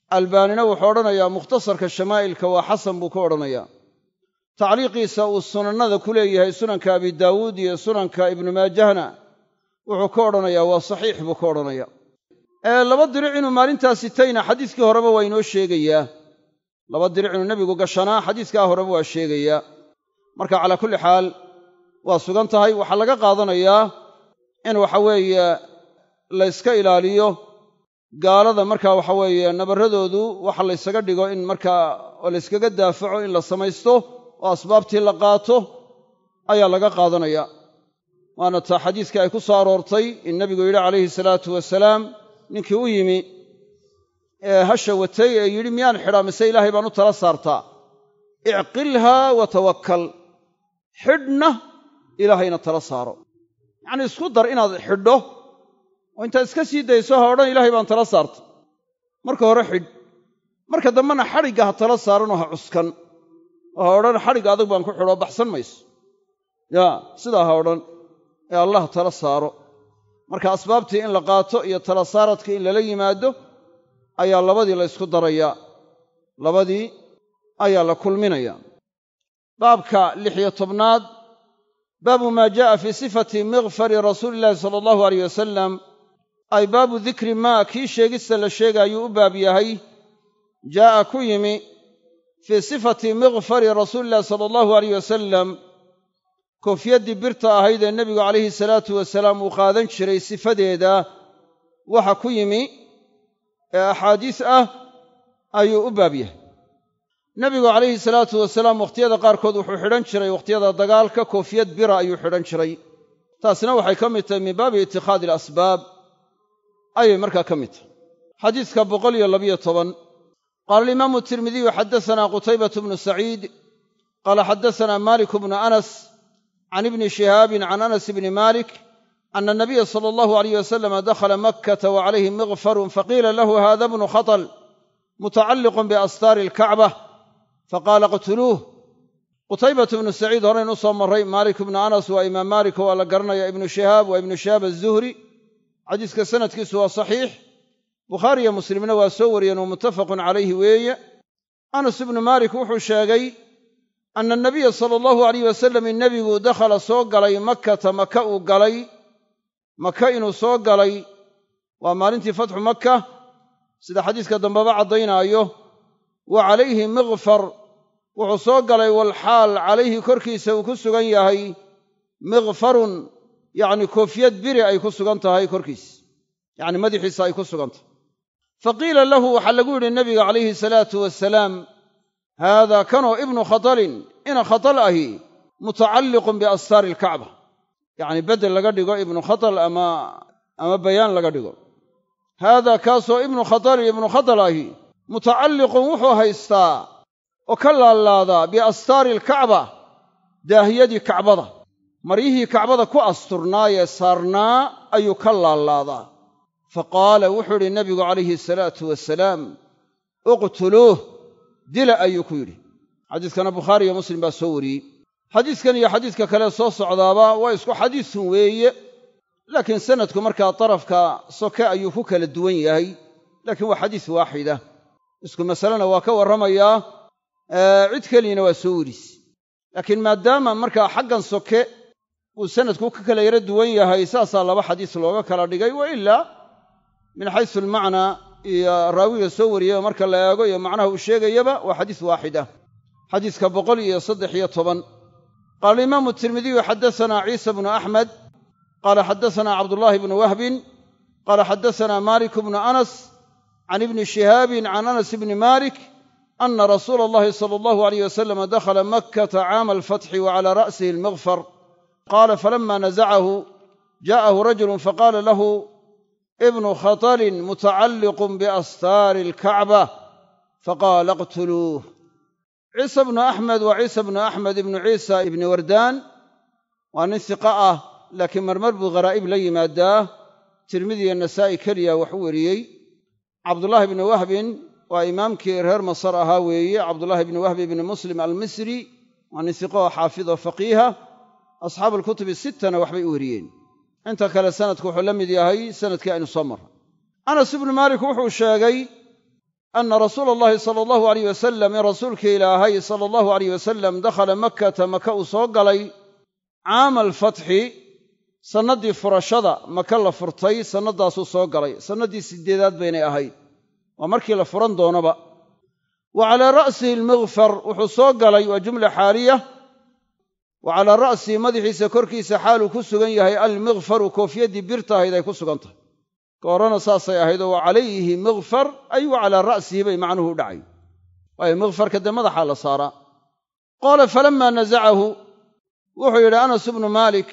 albaanina wuxuu odhanayaa mukhtasarka shamaa'ilka waa xasan buu ka odhanayaa tacliiqiisa uu sunannada ku leeyahay sunanka abi daawuud iyo sunanka ibnu maajahna wuxuu ka odhanayaa waa saxiix buu ka odhanayaa ee laba diric inuu maalintaasi tayna xadiiskii horeba waa inoo sheegayaa laba diric inuu nebigu gashanaa xadiiskaa horeba waa sheegayaa marka calaa kulli xaal waa sugan tahay waxaa laga qaadanayaa in waxa weeye la ilaaliyo gaalada markaa waxa weeye nabarradoodu waxa laysaga dhigo in markaa oo layskaga daafaco in la samaysto oo asbaabtii la qaato ayaa laga qaadanayaa waana taa xadiiskii ay ku soo aroortay in nebigu yidhi calayhi salaatu wasalaam ninkii u yimi ee hasha watay ee yidhi miyaan xidhaa mise ilaahay baan u tala saartaa icqilhaa wa xidhna ilaahayna tala saaro yacnii isku dar inaad xidho oo intaad iska sii dayso ha odhan ilaahay baan tala saartay marka hore xidh marka dambena xadhigga ha tala saaranoo ha cuskan oo ha odhan xadhig adag baan ku xidhoo baxsan mayso yaa sidaa ha odhan ee allah tala saaro marka asbaabtii in la qaato iyo tala saaradkii in lala yimaado ayaa labadii la ysku darayaa labadii ayaa la kulminayaa baabka lix iyo tobnaad baabu maa ja'a fii sifati mikfari rasuuli illahi sala allahu aleyh wasalam ay baabu dikri maa kii sheegista la sheegaayuu u baab yahay jaa'a ku yimi fii sifati mikfari rasuuli illahi sala allahu aleyh wasalam koofyaddii birta ahayd ee nebigu calayhi salaatu wasalaam uu qaadan jiray sifadeeda waxa ku yimi ee axaadiis ah ayuu u baab yahay nabigu calayhi salaatu wasalaam wakhtiyada qaarkood wuxuu xidhan jiray wakhtiyada dagaalka koofiyad bira ayuu xidhan jiray taasina waxay ka mid tahay min baabi ittikhaadi alasbaab ayay markaa ka mid tahay xadiiska boqol iyo labiyo toban qaala alimaamu tirmidiyu xaddasanaa qutaybatu bnu saciid qaala xaddasanaa maaliku bnu anas can ibni shihaabin can anas ibni maalik ana anabiya sala allahu alayh wasalama dakhala makkata wa calayhi mikfarun faqiila lahu hada bnu khatal mutacalliqun biastaari alkacba faqaala qtuluuh qutaybatu ibnu saciid horeyn u soo marray maalik ibnu anas waa imaam maalik waa la garanaya ibnu shihaab waa ibnu shihaab azuhri xadiiska sanadkiisu waa saxiix bukhaari iyo muslimna waa soo wariyeen wa muttafaqun calayhi weeye anas ibnu maalik wuxuu sheegay ana anabiya sala allahu alayh wasalam nebigu dakhala soo galay makkata maka uu galay maka inuu soo galay waa maalintii fatxu makka sida xadiiska dambeba caddaynaayo wa calayhi miqfar wuxuu soo galay walxaal calayhi korkiisa uu ku sugan yahay mikfarun yacni koofiyad biri ay ku sugan tahay korkiisa yacni madaxiisa ay ku sugan tahay fa qiila lahu waxaa lagu yidhi nebiga calayhi salaatu wasalaam haadaa kanoo ibnu khatalin ina khatal ahi mutacalliqun biastaari alkacba yacni beddel laga dhigo ibnu khatal ama ama bayaan laga dhigo haadaa kaasoo ibnu khatalin ibnu khatal ahi mutacalliqun wuxuu haystaa oo ka laalaadaa biastaari alkacba daahiyadii kacbada maryihii kacbada ku asturnaayee saarnaa ayuu ka laalaadaa fa qaala wuxuu yidhi nebigu calayhi salaatu wasalaam iqtuluuh dila ayuu ku yidhi xadiiskana bukhaari iyo muslim baa soo wariyey xadiiskan iyo xadiiska kale soo socdaaba waa isku xadiisun weeye laakiin sanadku markaa darafka soke ayuu ku kala duwan yahay laakiin waa xadiis waaxida isku masalena waa ka warramayaa cid keliyana waa soo weris laakiin maadaama markaa xaggan soke uu sanadku ka kala yaro duwan yahay saasaa laba xadiis looga kala dhigay wa ilaa min xaysu almacnaa iyo raawiga soo wariyayoo marka la eego iyo macnaha uu sheegayaba waa xadiis waaxid ah xadiiska boqol iyo saddex iyo toban qaala imaamu tirmidiyu xaddasanaa ciisa bnu axmed qaala xaddasanaa cabdullaahi bnu wahbin qaala xaddasanaa maaliku bnu anas can ibni shihaabin can anas ibni maalik ana rasuula allahi sala allahu alayh wasalama dakhala makkata caama alfatxi wa cala ra'sihi almikfar qaala falama nazacahu jaa'ahu rajulu faqaala lahu ibnu khatalin mutacalliqun biastaari alkacba faqaala iqtuluuh ciisa bnu axmed waa ciisa bnu axmed ibnu ciisa ibni wardaan waa nin hiqa ah laakiin marmar buu kharaa'ib la yimaadaa tirmidi iyo nasaa'i keliya waxu weriyey cabdullaahi bni wahbin waa imaamkii reer masar ahaa weeye cabdullaahi bni wahbi ibni muslim almisri waa nin siqo xaafido faqiiha asxaabuulkutubi sittana waxbay u weriyeen inta kale sanadku wuxuu la mid yahay sanadkii aynu soo marray anas ibnu maalik wuxuu sheegay anna rasuula allahi sala allahu aleyh wasalam in rasuulkii ilaahay sala allahu aleyh wasalam dakhala makkata maka uu soo galay caama alfatxi sannaddii furashada maka la furtay sannadaasuu soo galay sannaddii siddeedaad baynay ahayd waa markii la furan doonaba wa calaa ra'sihi almikfar wuxuu soo galay waa jumla xaaliya wa calaa ra'sihi madaxiisa korkiisa xaaluu ku sugan yahay almikfaru koofiyaddii birta ahayd ay ku sugan tahay ka horrena saasay ahaydoo wa calayhi mikfar ay wa calaa ra'sihi bay macnuhu u dhacay waayo mikfarka dee madaxaa la saaraa qaola falammaa nasacahu wuxuu yidhi anas ibnu maalik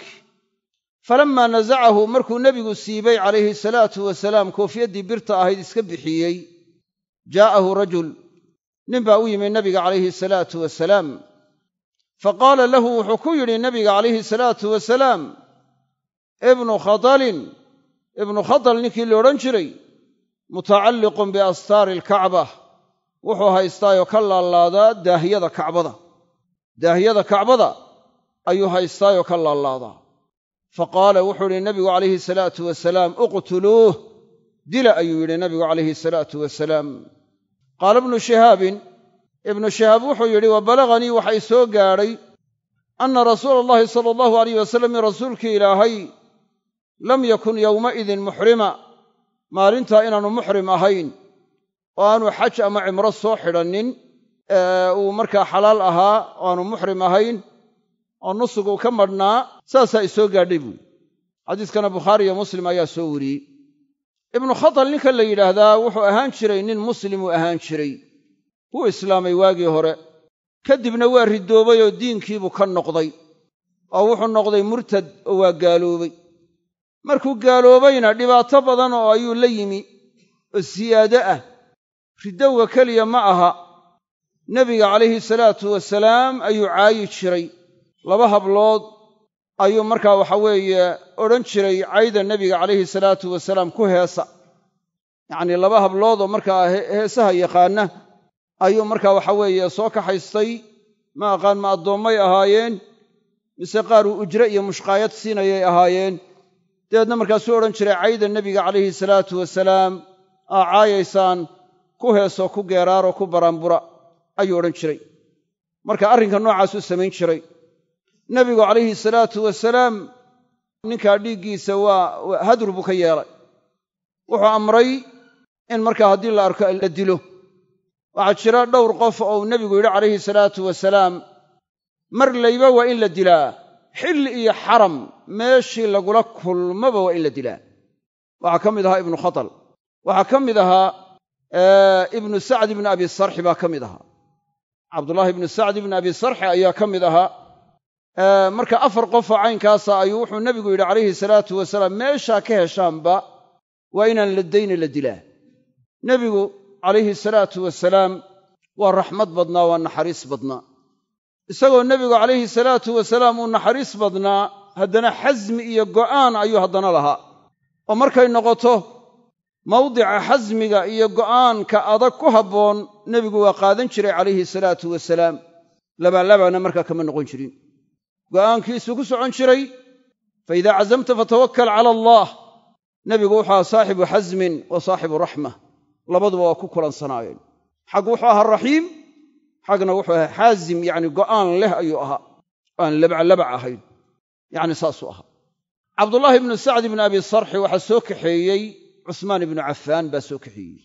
falammaa nasacahu markuu nebigu siibay calayhi salaatu wasalaam koofiyaddii birta ahayd iska bixiyey jaa'ahu rajul nin baa u yimi nabiga calayhi salaatu wasalaam fa qaala lahu wuxuu ku yidhi nabiga calayhi salaatu wasalaam ibnu khadalin ibnu khadal ninkii la odhan jiray mutacalliqun biastaari alkacba wuxuu haystaayoo ka laalaadaa daahiyada kacbada daahiyada kacbada ayuu haystaayoo ka laalaadaa fa qaala wuxuu yidhi nabigu calayhi salaatu wasalaam uqtuluuh dila ayuu yidhi nabigu calayhi salaatu wasalaam qaala ibnu shihaabin ibnu shihaab wuxuu yidhi wa balaganii waxa soo gaadhay anna rasuula allahi sala allahu alayh wasalam rasuulkii ilaahay lam yakun yowmaidin muxrima maalintaa inaanu muxrim ahayn oo aanu xaj ama cimro soo xidhannin uu markaa xalaal ahaa oo aanu muxrim ahayn oo nusug uu ka madhnaa saasaa isoo gaadhay buuri xadiiskana bukhaari iyo muslim ayaa soo wariyey ibnu khatal ninka la yidhaahdaa wuxuu ahaan jiray nin muslim ahaan jiray wuu islaamay waagii hore kadibna waa ridoobay oo diinkiibuu ka noqday oo wuxuu noqday murtad oo waa gaaloobay markuu gaaloobayna dhibaato badan oo ayuu la yimi oo siyaado ah ridowga keliya ma aha nebiga calayhi salaatu wasalaam ayuu caayi jiray laba hablood ayuu markaa waxa weeye odhan jiray cayda nebiga calayhi salaatu wasalaam ku heesa yacnii laba habloodoo markaa heesaha yaqaana ayuu markaa waxa weeye soo kaxaystay ma aqaan ma addoommay ahaayeen mise qaar uu ujre iyo mushqaayad siinayay ahaayeen dabeedna markaasuu odhan jiray cayda nebiga calayhi salaatu wasalaam aa caayaysaan ku heeso ku geeraaro ku baraanbura ayuu odhan jiray marka arrinka noocaasuu samayn jiray nebigu calayhi salaatu wasalaam ninkaa dhiiggiisa waa hadru buu ka yeelay wuxuu amray in markaa haddii la arko la dilo waxaa jira dhowr qof oo nebigu yidhi calayhi salaatu wasalaam mar layba waa in la dilaa xilli iyo xaram meeshii lagula kulmaba waa in la dilaa waxaa ka mid ahaa ibnu khatal waxaa ka mid ahaa ibnu sacd ibnu abi sarxi baa ka mid ahaa cabdullaahi ibnu sacd ibnu abi sarxi ayaa ka mid ahaa marka afar qof oo caynkaasa ayuu wuxuu nebigu yidhi calayhi salaatu wasalaam meeshaa ka heshaanba waa inaan la dayna la dilaa nebigu calayhi salaatu wasalaam waa raxmad badnaa waa naxariis badnaa isagoo nebigu calayhi salaatu wasalaam uu naxariis badnaa haddana xasmi iyo go'aan ayuu haddana lahaa oo markay noqoto mawdica xasmiga iyo go'aanka adag ku habboon nebigu waa qaadan jiray calayhi salaatu wasalaam labaalabana markaa kama noqon jirin go'aankiisuu ku socon jiray fa idaa cazamta fatawakkal cala allaah nebigu wuxuu ahaa saaxibu xasmin wa saaxibu raxma labaduba waa ku kulansanaayeen xag wuxuu ahaa raxiim xagna wuxuu ahaa xaazim yacni go'aan leh ayuu ahaa aan labclabac ahayn yacni saasuu ahaa cabdullaahi ibnu sacd ibni abi sarxi waxaa soo kaxeeyey cusmaan ibnu cafaan baa soo kaxeeyey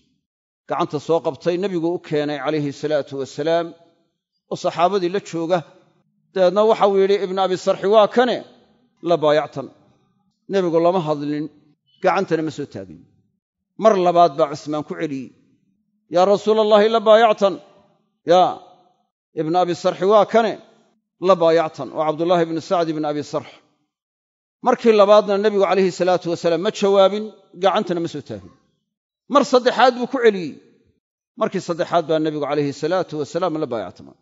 gacanta soo qabtay nebigu u keenay calayhi salaatu wasalaam oo saxaabadii la jooga dabeedna waxau yidhi ibnu abi sarxi waa kane la baayactan nebigu lama hadlin gacantana ma soo taagin mar labaad baa cusmaan ku celiyey yaa rasuula allaahi la baayactan yaa ibnu abi sarxi waa kane la baayactan waa cabdullaahi ibnu sacd ibnu abi sarx markii labaadna nebigu calayhi salaatu wasalaam ma jawaabin gacantana ma soo taagin mar saddexaad buu ku celiyey markii saddexaad baa nebigu calayhi salaatu wasalaam la baayactamay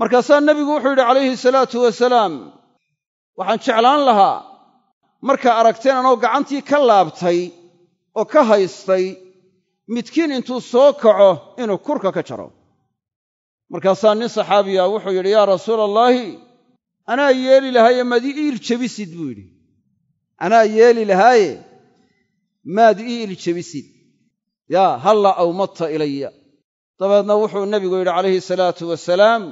markaasaa nebigu wuxuu yidhi calayhi salaatu wasalaam waxaan jeclaan lahaa markaa aragteen anoo gacantii ka laabtay oo ka haystay midkiin intuu soo kaco inuu kurka ka jaro markaasaa nin saxaabiya wuxuu yidhi yaa rasuul allaahi anaa yeeli lahaaye maad ii i iljabisid buu yidhi anaa yeeli lahaaye maad ii iljabisid yaa halla awmadta ilaya dabeedna wuxuu nebigu yidhi calayhi salaatu wasalaam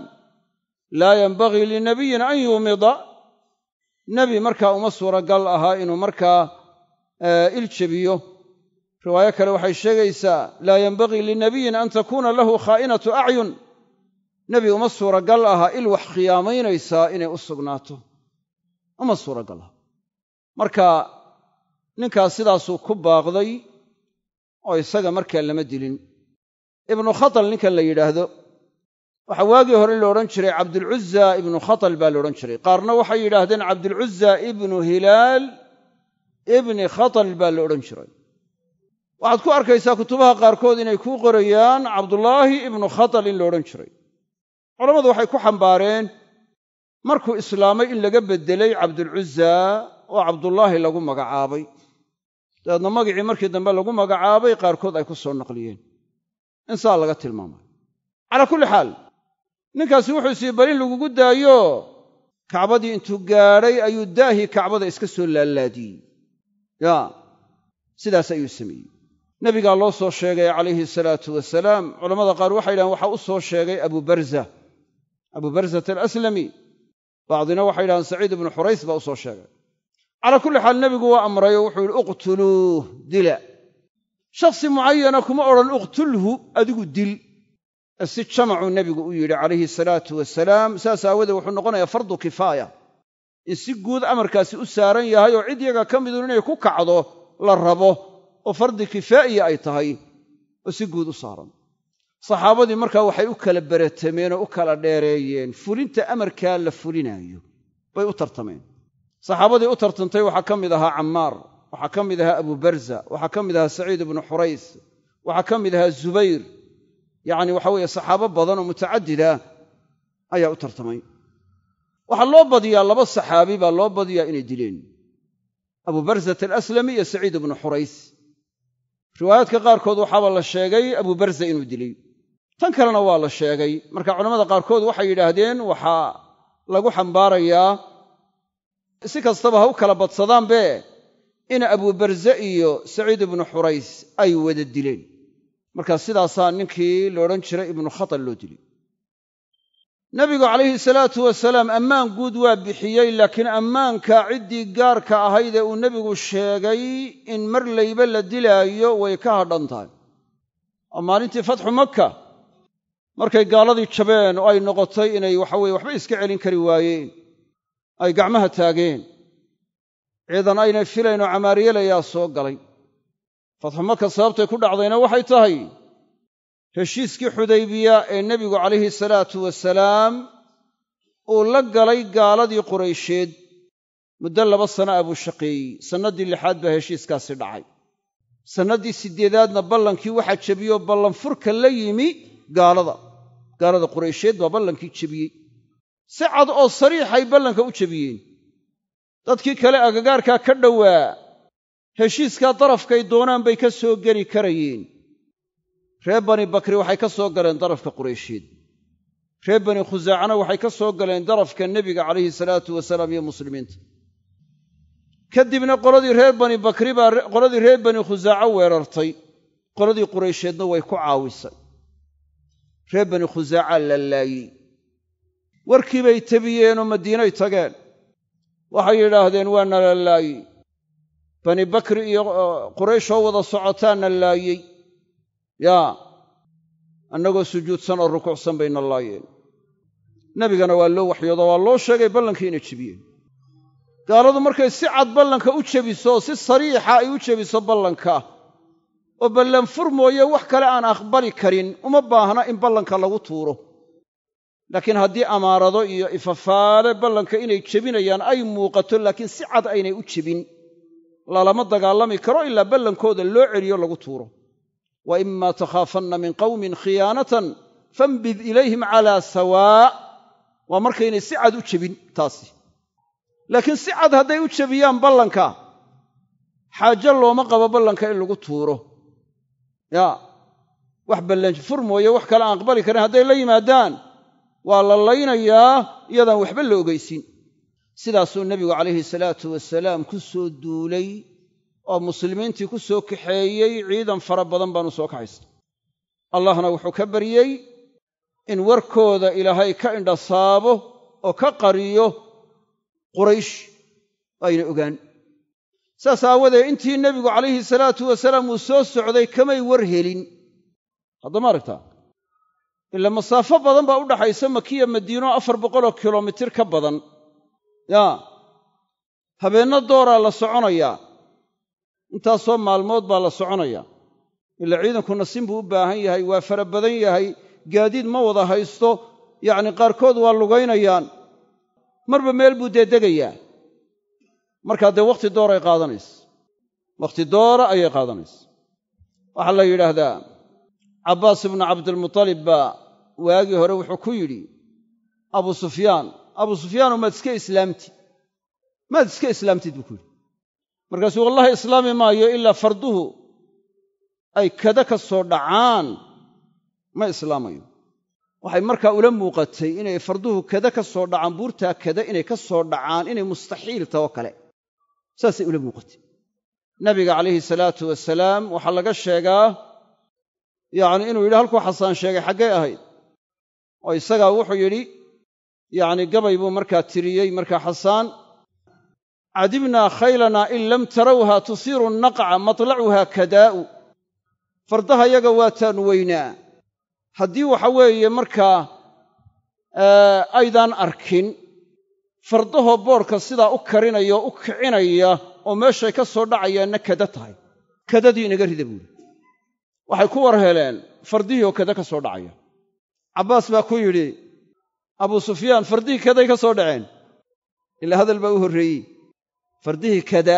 laa yenbagii linabiyin an yuumida nebi markaa uma suuragal ahaa inuu markaa eh, iljebiyo riwaayo kale waxay sheegaysaa laa yenbagii linabiyin an takuuna lahu khaa'inatu acyun nebi uma suuragal aha il wax khiyaamaynaysaa inay u sugnaato uma suuragal aha marka ninkaas sidaasuu ku baaqday oo isaga markaa lama dilin ibnu khadal ninkan la yidhaahdo waxaa waagii hore la odhan jiray cabdulcuza ibnu khatal baa la odhan jiray qaarna waxay yidhaahdeen cabdulcuza ibnu hilaal ibni khatal baa la odhan jiray waxaad ku arkaysaa kutubaha qaarkood inay kuu qorayaan cabdullaahi ibnu khatal in la odhan jiray culammadu waxay ku xambaareen markuu islaamay in laga bedelay cabdulcuza oo cabdullaahi lagu magacaabay dabeedna magicii markii dambe lagu magacaabay qaarkood ay ku soo naqliyeen insaa laga tilmaamay calaa kulli xaal ninkaasi wuxuu sii balin lagugu daayo kacbadii intuu gaadhay ayuu daahii kacbada iska soo laalaadiyey ya sidaas ayuu sameeyey nebigaa loo soo sheegay calayhi salaatu wasalaam culammada qaar waxay yidhahaan waxaa u soo sheegay abubarza abubarzata alaslami bacdina waxay yidhahaan saciid ibnu xurays baa u soo sheegay calaa kulli xaal nebigu waa amray oo wuxuu yidhi uqtuluuh dila shaksi mucayana kuma odhan uqtulhu adigu dil si jamacuu nebigu u yidhi calayhi salaatu wasalaam saas aawadee wuxuu noqonayaa fardu kifaaya in si guud amarkaasi u saaran yahay oo cid yaga ka midun inay ku kacdo la rabo oo fardi kifaa'iya ay tahay oo si guud u saaran saxaabadii markaa waxay u kala beratameen oo u kala dheereeyeen fulinta amarkaa la fulinaayo bay u tartameen saxaabadii u tartantay waxaa ka mid ahaa cammaar waxaa ka mid ahaa abubarza waxaa ka mid ahaa saciid ibnu xurays waxaa ka mid ahaa zubayr yacni waxa weeye saxaabo badan oo mutacadida ayaa u tartamay waxaa loo badiyaa laba saxaabi baa loo badiyaa inay dileen abuu barzat alaslami iyo saciid ibnu xurays riwaayaadka qaarkood waxaaba la sheegay abuu barza inuu dilay tan kalena waa la sheegay marka culamada qaarkood waxay yidhaahdeen waxaa lagu xambaarayaa si kastaba ha u kala badsadaanbe in abuubarze iyo saciid ibnu xurays ay wada dileen marka sidaasaa ninkii la odhan jiray ibnu khatal loo dilay nebigu calayhi salaatu wasalaam ammaan guud waa bixiyey laakiin ammaanka ciddii gaarka ahayd ee uu nebigu sheegay in mar layba la dilaayo way ka hadhan tahay oo maalintii fatxu makka markay gaaladii jabeen oo ay noqotay inay waxa weye waxba iska celin kari waayeen ay gacmaha taageen ciidan ayna filayn oo camaariyelayaa soo galay fatxumaka sababtay ku dhacdayna waxay tahay heshiiskii xudaybiya ee nebigu calayhi salaatu wasalaam uu la galay gaaladii quraysheed muddo laba sana abuu shaqeeyey sannaddii lixaad baa heshiiskaasi dhacay sannaddii siddeedaadna ballankii waxaa jebiyoo ballan furka la yimi gaalada gaalada quraysheed baa ballankii jebiyey si cad oo sariixay ballanka u jebiyeen dadkii kale agagaarkaa ka dhowaa heshiiskaa darafkay doonaan bay ka soo geli karayiin reer bani bakri waxay ka soo galeen darafka qureysheed reer bani khusaacana waxay ka soo galeen darafka nebiga calayhi salaatu wasalaam iyo muslimiinta kadibna qoladii reer bani bakri baa qoladii reer bani khusaaco weerartay qoladii qureysheedna way ku caawisay reer bani khusaaca laalaayey warkiibay tabiyeenoo madiinay tageen waxay yidhaahdeen waa na laayey bani bakri iyo uh, quraysh oo wada socotaana laayey yaa annagoo sujuudsan oo rukuucsan bayna laayeen nebigana waa loo waxyoodo waa loo sheegay ballankii inay jebiyeen gaaladu markay si cad ballanka u jebiso si sariixa ay u jebiso ballanka oo ballan fur mooye wax kale aan aqbali karin uma baahna in ballanka lagu tuuro laakiin haddii amaarado iyo ifafaale ballanka inay jebinayaan ay muuqato laakiin si cad aynay u jebin lalama dagaalami karo ilaa ballankooda loo celiyo lagu tuuro wa imaa takhaafanna min qawmin khiyaanatan fambid ilayhim calaa sawaa waa markaynay si cad u jebin taasi laakiin si cad hadday u jebiyaan ballanka xaajo looma qabo ballanka in lagu tuuro yaa wax fur mooye wax kale aan aqbali karin hadday la yimaadaan waa la laynayaa iyadaan waxba la ogeysin sidaasuu nebigu calayhi salaatu wasalaam ku soo duulay oo muslimiintii ku soo kaxeeyey ciidan fara badan baanu soo kaxaystay allahna wuxuu ka baryey in warkooda ilaahay ka indhasaabo oo ka qariyo quraysh ayna ogaan saas aawadee intii nebigu calayhi salaatu wasalaam uu soo socday kamay war helin haddama aragtaa ila masaafo badan baa u dhaxaysa makiya madiino afar boqoloo kilomitir ka badan yaa habeenno dooraa la soconayaa intaasoo maalmood baa la soconayaa ila ciidanku nasiin buu u baahan yahay waa fara badan yahay gaadiid ma wada haysto yacni qaarkood waa lugaynayaan marba meel buu dee degayaa markaa dee wakhti dooray qaadanaysa wakhti doora ayay qaadanaysa waxaa la yidhaahdaa cabbaas ibnu cabdilmutalib baa waagii hore wuxuu ku yidhi abuu sufyaan abuu sufyaanu maad iska islaamtid maad iska islaamtid buu ku yidhi markaasu wallahi islaami maayo ilaa farduhu ay kada ka soo dhacaan ma islaamayo waxay markaa ula muuqatay inay farduhu kada ka soo dhacaan buurtaa kada inay ka soo dhacaan inay mustaxiil taho kale saasay ula muuqatay nabiga calayhi salaatu wasalaam waxaa laga sheegaa yacni inuu yidhi halkuu xasaan sheegay xaggay ahayd oo isagaa wuxuu yidhi yacni gabay buu markaa tiriyey markaa xasaan cadibnaa khaylanaa in lam tarawha tusiiru naqca matlacuhaa kadaa'u fardahayaga waataan weynaa haddii waxa weeye markaa eh, aydaan arkin fardahoo boorka sidaa u karinaya oo u kicinaya oo meeshay ka soo dhacayaanna kada tahay kadadii inaga rida buuri waxay ku war heleen fardihiioo kada ka soo dhacaya cabbaas baa ku yidhi abuu sufyaan fardihii kaday ka soo dhaceen ilaa hadal baa u horreeyey fardihii kada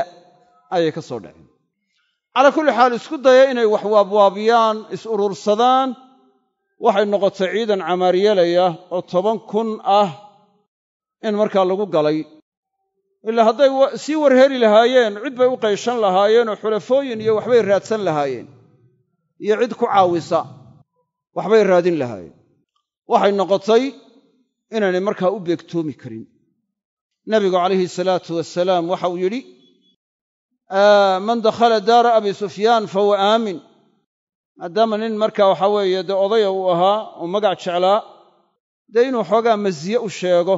ayay ka soo dhaceen calaa kulli xaal isku daya inay wax waabwaabiyaan is urursadaan waxay noqotay ciidan camaaryelaya oo toban kun ah in markaa lagu galay ilaa hadday sii warheri lahaayeen cid bay u qayshan lahaayeen oo xulafooyin iyo waxbay raadsan lahaayeen iyo cid ku caawisa waxbay raadin lahaayeen waxay noqotay inaanay markaa u beegtoomi karin nebigu calayhi salaatu wasalaam waxa uu yidhi man dakhala daara abi sufyaan fahuwa aamin maadaama nin markaa waxaa weeye dee odaya uu ahaa oo magac jeclaa dee inuu xoogaa masiye u sheego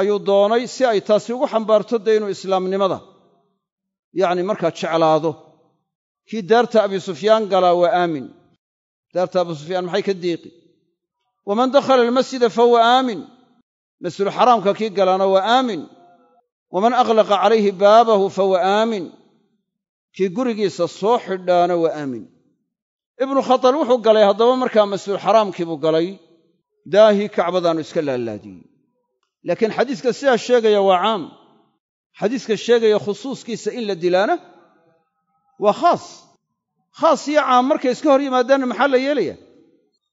ayuu doonay si ay taasi ugu xambaarto dee inuu islaamnimada yacni markaa jeclaado kii daarta abi sufyaan galaa waa aamin daarta abu sufyaan maxay ka diiqi waman dakhala almasjida fahuwa aamin masjid xaraamka kii galaana waa aamin waman aghlaqa calayhi baabahu fahuwa aamin kii gurigiisa soo xidhaana waa aamin ibnu khatal wuxuu galay haddaba markaa masjid xaraamkiibuu galay daahii kacbadaannu iska laalaadiyey laakiin xadiiska sidaa sheegaya waa caam xadiiska sheegaya khusuuskiisa in la dilaana waa khaas khaas iyo caam markay iska hor yimaadaanna maxaa la yeelaya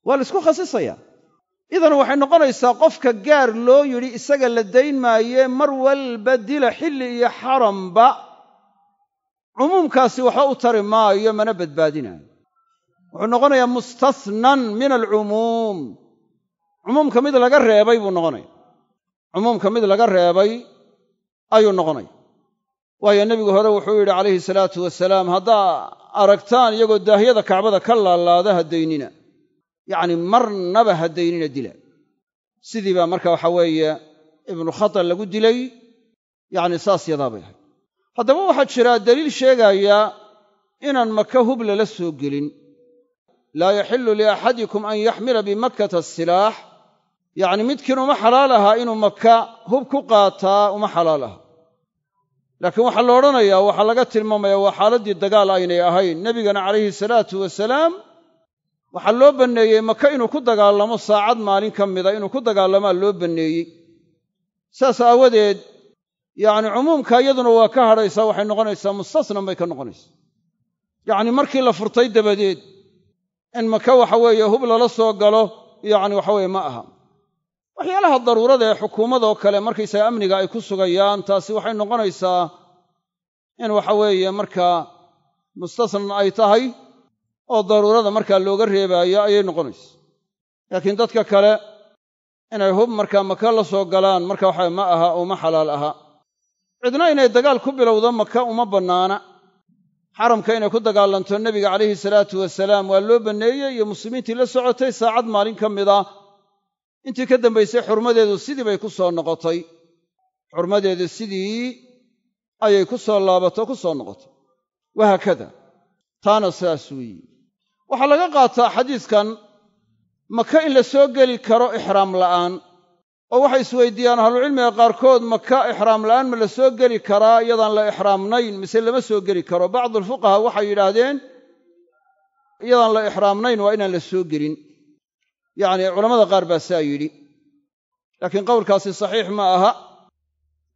waa la isku khasisaya idan waxay noqonaysaa qofka gaar loo yidhi isaga la dayn maaye mar walba dila xilli iyo xaramba cumuumkaasi waxba u tari maayo mana badbaadinayo wuxuu noqonayaa mustahnan min alcumuum cumuumka mid laga reebay buu noqonaya cumuumka mid laga reebay ayuu noqonaya waayo nebigu hore wuxuu yidhi calayhi salaatu wasalaam haddaa aragtaan iyagoo daahyada kacbada ka laalaada ha daynina yacni marnaba hadaynina dila sidii baa marka waxa weeye ibnu khatal lagu dilay yacni saas yadaa bay ahayd haddaba waxaa jiraa deliil sheegaya inaan maka hub lala soo gelin laa yaxillu liaxadikum an yaxmila bimakkata silaax yacni midkiin uma xalaal ahaa inuu maka hub ku qaataa uma xalaal aha laakiin waxaa la odhanayaa waxaa laga tilmaamayaa waa xaaladdii dagaal aynay ahayn nebigana calayhi salaatu wasalaam waxaa loo banneeyey maka inuu ku dagaalamo saacad maalin ka mida inuu ku dagaalamaa loo banneeyey saas aawadeed yacni cumuumka iyaduna waa ka hadhaysaa waxay noqonaysaa mustasnan bay ka noqonaysaa yacni markii la furtay dabadeed in maka waxa weeye hub lala soo galo yacni waxaweeye ma aha waxyaalaha daruurada ee xukuumadoo kale markaysaga amniga ay ku sugayaan taasi waxay noqonaysaa in waxa weeye markaa mustasnan ay tahay oo daruurada markaa looga reebaayo ayay noqonaysa laakiin dadka kale inay hub markaa maka la soo galaan marka waxaa ma aha uma xalaal aha cidna inay dagaal ku bilowdo maka uma bannaana xaramka inay ku dagaalanto nebiga calayhi salaatu wasalaam waa loo banneeyey iyo muslimiintii la socotay saacad maalin ka mid a intii ka dambaysay xurmadeedu sidii bay ku soo noqotay xurmadeedu sidii ayay ku soo laabato ku soo noqotay wahaakada taana saas weeye waxaa laga qaataa xadiiskan maka in la soo geli karo ixraam la'aan oo waxay isweydiiyaan ahlucilmiga qaarkood maka ixraam la'aan ma la soo geli karaa iyadaan la ixraamnayn mise lama soo geli karo bacdu alfuqahaa waxay yidhaahdeen iyadaan la ixraamnayn waa inaan la soo gelin yacnii culammada qaar baa saa yidhi laakiin qowlkaasi saxiix ma aha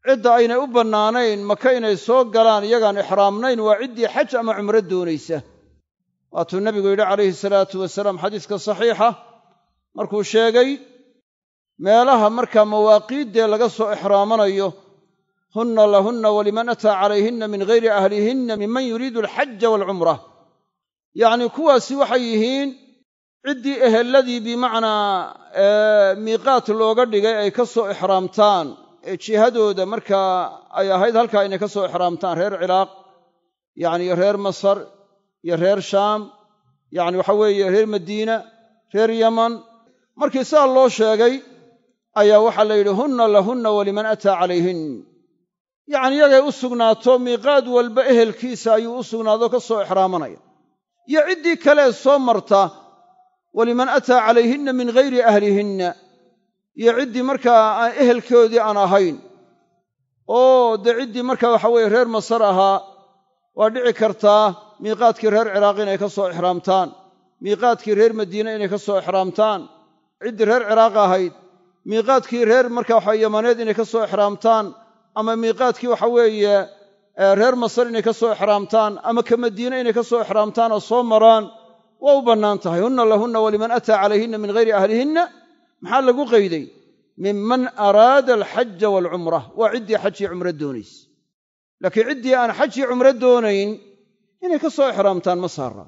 cidda aynay u bannaanayn maka inay soo galaan iyagaan ixraamnayn waa ciddii xaj ama cumro doonaysa waatuu nebigu yidhi calayhi salaatu wasalaam xadiiska saxiixa markuu sheegay meelaha markaa mawaaqiiddee laga soo ixraamanayo hunna lahunna waliman ataa calayhinna min ghayri ahlihinna minman yuriidu alxaja waalcumra yacnii kuwaasi waxay yihiin ciddii eheladii bimacnaa miiqaat looga dhigay ay ka soo ixraamtaan ee jihadooda markaa ay ahayd halkaa inay ka soo ixraamtaan reer ciraaq yacni reer masar iyo reer shaam yacni waxa weeye reer madiina reer yaman markii saa loo sheegay ayaa waxaa la yidhi hunna lahunna waliman ataa calayhin yacni yagay u sugnaato miiqaad walba ehelkiisa ayuu u sugnaado ka soo exraamanaya iyo ciddii kaleee soo marta waliman ataa calayhinna min ghayri ahlihinna iyo ciddii markaa ehelkoodii aan ahayn oo dee ciddii markaa waxa weeye reer masar ahaa waa dhici kartaa miiqaadkii reer ciraaq inay ka soo ixraamtaan miiqaadkii reer madiine inay ka soo ixraamtaan ciddii reer ciraaq ahayd miiqaadkii reer marka waxa yamaneed inay ka soo ixraamtaan ama miiqaadkii waxa weeye eh, reer masar inay ka soo ixraamtaan ama ka madiine inay ka soo ixraamtaan oo soo maraan waa u bannaan tahay hunna lahunna waliman ataa calayhinna min ghayri ahlihinna maxaa lagu qayday minman araada alxaja waalcumra waa ciddii xaj iyo cumro doonaysa laakiin ciddii aan xaj iyo doonayn inay ka soo ixraamtaan ma saara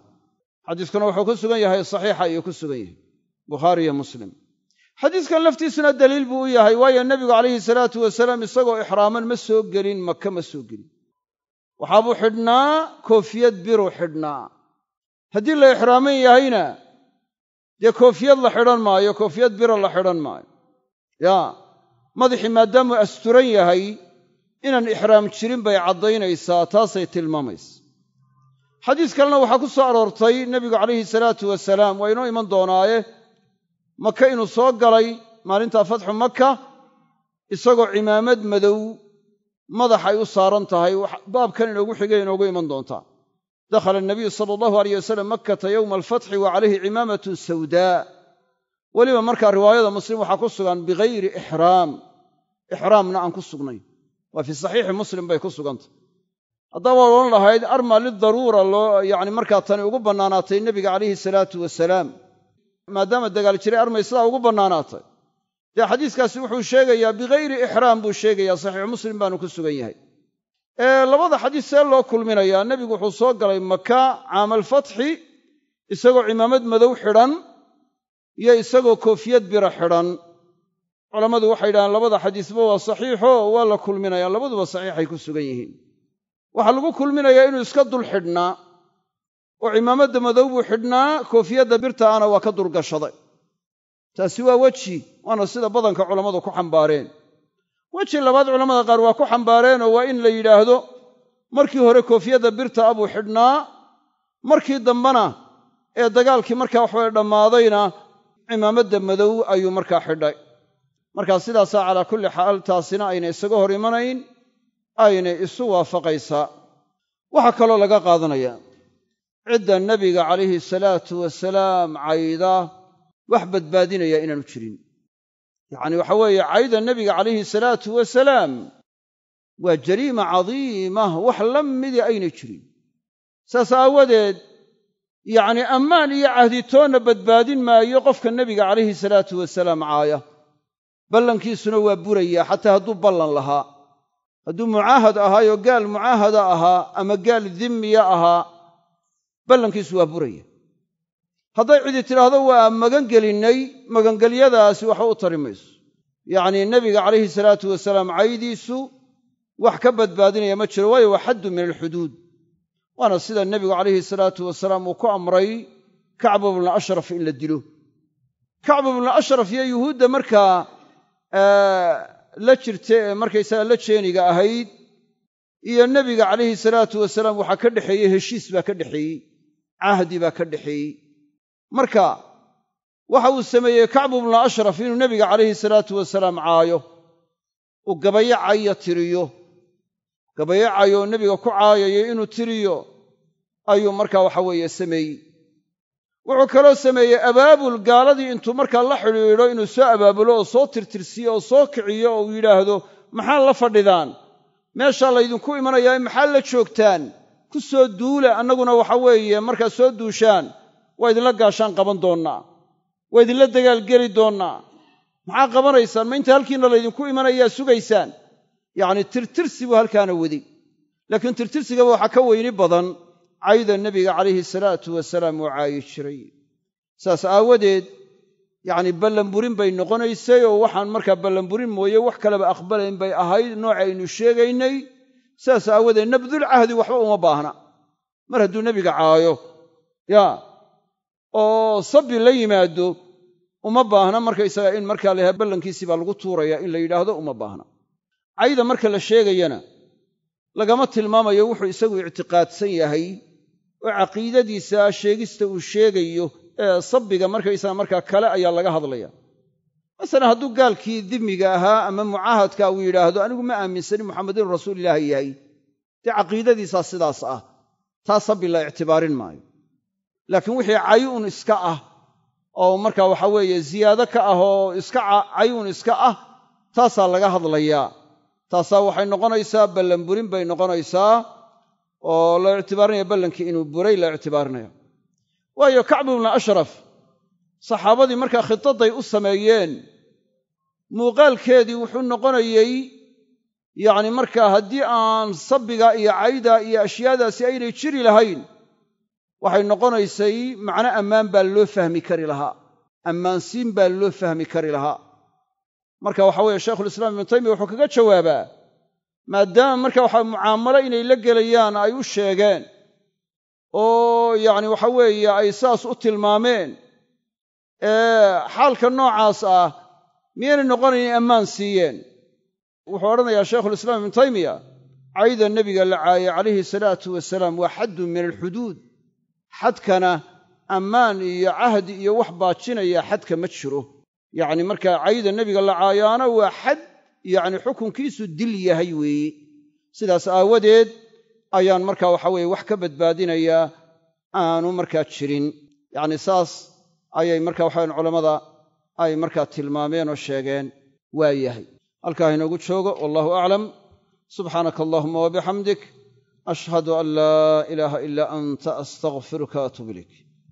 xadiiskuna wuxuu ku sugan yahay saxiixa ayuu ku sugan yahay bukhaari iyo muslim xadiiskan laftiisuna daliil buu u yahay waayo nebigu calayhi salaatu wasalaam isagoo ixraaman ma soo gelin maka ma soo gelin waxaabuu xidhnaa koofiyad biruu xidhnaa haddii la ixraaman yahayna dee koofiyad la xidhan maayo koofiyad bira la xidhan maayo yaa madaxii maadaamuu asturan yahay inaan ixraam jirin bay caddaynaysaa taasay tilmaamaysa xadiis kalena waxaa ku soo aroortay nebigu calayhi salaatu wasalaam waa inoo iman doonaaye maka inuu soo galay maalintaa fatxu maka isagoo cimaamad madow madax ay u saaran tahay baabkan inoogu xigay inoogu iman doontaa dakhala anabiyu sala allahu alayh wasalam makkata yowma alfatxi wa calayhi cimaamatun sawdaa weliba markaa riwaayada muslim waxaa ku sugan bikayri ixraam ixraamna aan ku sugnayn waa fii saxiixi muslim bay ku sugantay haddabaad odhan lahayd armaa lidaruura loo yacni markaa tani ugu bannaanaatay nebiga calayhi salaatu wasalaam maadaama dagaal jiray armay sidaa ugu bannaanaatay dee xadiiskaasi wuxuu sheegayaa bikayri ixraam buu sheegayaa saxiix muslim baanu ku sugan yahay labada xadiis see loo kulminayaa nebigu wuxuu soo galay maka caamalfatxi isagoo cimaamad madow xidhan iyo isagoo koofiyad bira xidhan culammadu waxay yidhahdeen labada xadiisba waa saxiixo waa la kulminayaa labaduba saxiixay ku sugan yihiin waxaa lagu kulminayaa inuu iska dul xidhnaa oo cimaamadda madow buu xidhnaa koofiyadda birta ana waa ka dulgashaday taasi waa weji waana sida badanka culammadu ku xambaareen weji labaad culammada qaar waa ku xambaareen oo waa in la yidhaahdo markii hore koofiyadda birta a buu xidhnaa markii dambena ee dagaalkii markaa waxaweye dhammaadayna cimaamadda madow ayuu markaa xidhay markaa sidaasaa calaa kulli xaal taasina ayna isaga hor imanayn ayna isu waafaqaysaa waxaa kaloo laga qaadanayaa cidda nebiga calayhi salaatu wasalaam cayda wax badbaadinaya inaanu jirin yacni waxa weeye cayda nebiga calayhi salaatu wasalaam waa jariima cadiima wax la midii ayna jirin saas aawadeed yacni ammaan iyo cahditoonna badbaadin maayo qofka nebiga calayhi salaatu wasalaam caaya ballankiisuna waa burayaa xataa hadduu ballan lahaa hadduu mucaahad ahaayoo gaal mucaahada ahaa ama gaal dimmiya ahaa ballankiisu waa buraya hadday cidi tidhaahdo waa magangelinay magangelyadaasi waxba u tari mayso yacnii nebiga calayhi salaatu wasalaam caydiisu wax ka badbaadinaya ma jiro waayo waa xaddu min alxuduud waana sida nebigu calayhi salaatu wasalaam uu ku amray kacba bna ashraf in la dilo kacba bna ashraf iyo yuhuudda markaa la jirta ee markaysaga la jeeniga ahayd iyo nebiga calayhi salaatu wasalaam waxaa ka dhexeeyey heshiis baa ka dhexeeyey cahdi baa ka dhexeeyey marka waxa uu sameeyey kacbu bnu ashraf inuu nebiga calayhi salaatu wasalaam caayo uu gabayacayo tiriyo gabayacayo nebiga ku caayayo inuu tiriyo ayuu markaa waxa weeye sameeyey wuxuu kaloo sameeyey abaabul gaaladii intuu markaa la xidhiidho inuu soo abaabulo oo soo tirtirsiyo oo soo kiciyo oo uu yidhaahdo maxaa la fadhidaan meeshaa laydinku imanayaae maxaa la joogtaan ku soo duula annaguna waxa weeye markaa soo duushaan waa idinla gaashaan qaban doonnaa waa idinla dagaalgeli doonnaa maxaa qabanaysaan ma inta halkiinna laydinku imanayaa sugaysaan yacni tirtirsi buu halkaana wadi laakiin tirtirsigaba waxaa ka weyni badan cayda nebiga calayhi salaatu wasalaam uu caayi jiray saas aawadeed yacni ballanburin bay noqonaysay oo waxaan markaa ballanburin mooye wax kaleba aqbalayn bay ahayd noocaynu sheegaynay saas aawadeed nabdulcahdi waxba uma baahna mar hadduu nebiga caayo yaa oo sabi la yimaado uma baahna markaysaga in markaa la yidhaha ballankiisii baa lagu tuuraya in la yidhaahdo uma baahna cayda marka la sheegayana lagama tilmaamayo wuxuu isagu ictiqaadsan yahay oo caqiidadiisa sheegista uu sheegayo ee sabbiga markaysaa markaa kale ayaa laga hadlaya masalan hadduu gaalkii dimiga ahaa ama mucaahadka uu yidhaahdo anigu ma aaminsani muxamedin rasuulilaahi yahay dee caqiidadiisaa sidaas ah taa sabbi la ictibaarin maayo laakiin wixii cayun iska ah oo markaa waxa weeye ziyaado ka ah oo iska cayun iska ah taasaa laga hadlayaa taasaa waxay noqonaysaa ballanburin bay noqonaysaa oo la ictibaarinaya ballankii inuu buray la ictibaarinayo waayo kacbu bnu ashraf saxaabadii markaa khidaday u sameeyeen muuqaalkeedii wuxuu noqonayey yacni markaa haddii aan sabbiga iyo cayda iyo ashyaadaasi aynay jiri lahayn waxay noqonaysay macno ammaan baa loo fahmi kari lahaa ammaansiin baa loo fahmi kari lahaa marka waxa weeye sheikhulislaam ibnu taymiya wuxuu kaga jawaabaa maadaama marka waxa mucaamalo inay la gelayaan ay u sheegeen oo yacni waxa weeye ay saas u tilmaameen xaalka noocaas ah miyaynay noqonayn in ammaan siiyeen wuxuu odhanayaa shaykhulislaam ibnu taymiya cayda nebiga la caayay calayhi salaatu wasalaam waa xaddun min alxuduud xadkana ammaan iyo cahdi iyo wax baajinaya xadka ma jiro yacni marka cayda nebiga la caayaana waa xad yacni xukunkiisu dil yahay weeye sidaas aawadeed ayaan markaa waxaa weeye wax ka badbaadinayaa aanu markaa jirin yacni saas ayay markaa waxa waxaweyn culammada ay markaa tilmaameen oo sheegeen waa yahay halkaa inoogu joogo wallahu aclam subxaanaka allahuma wabixamdik ashhadu an laa ilaaha ilaa anta astaqfiruka atuub ilayk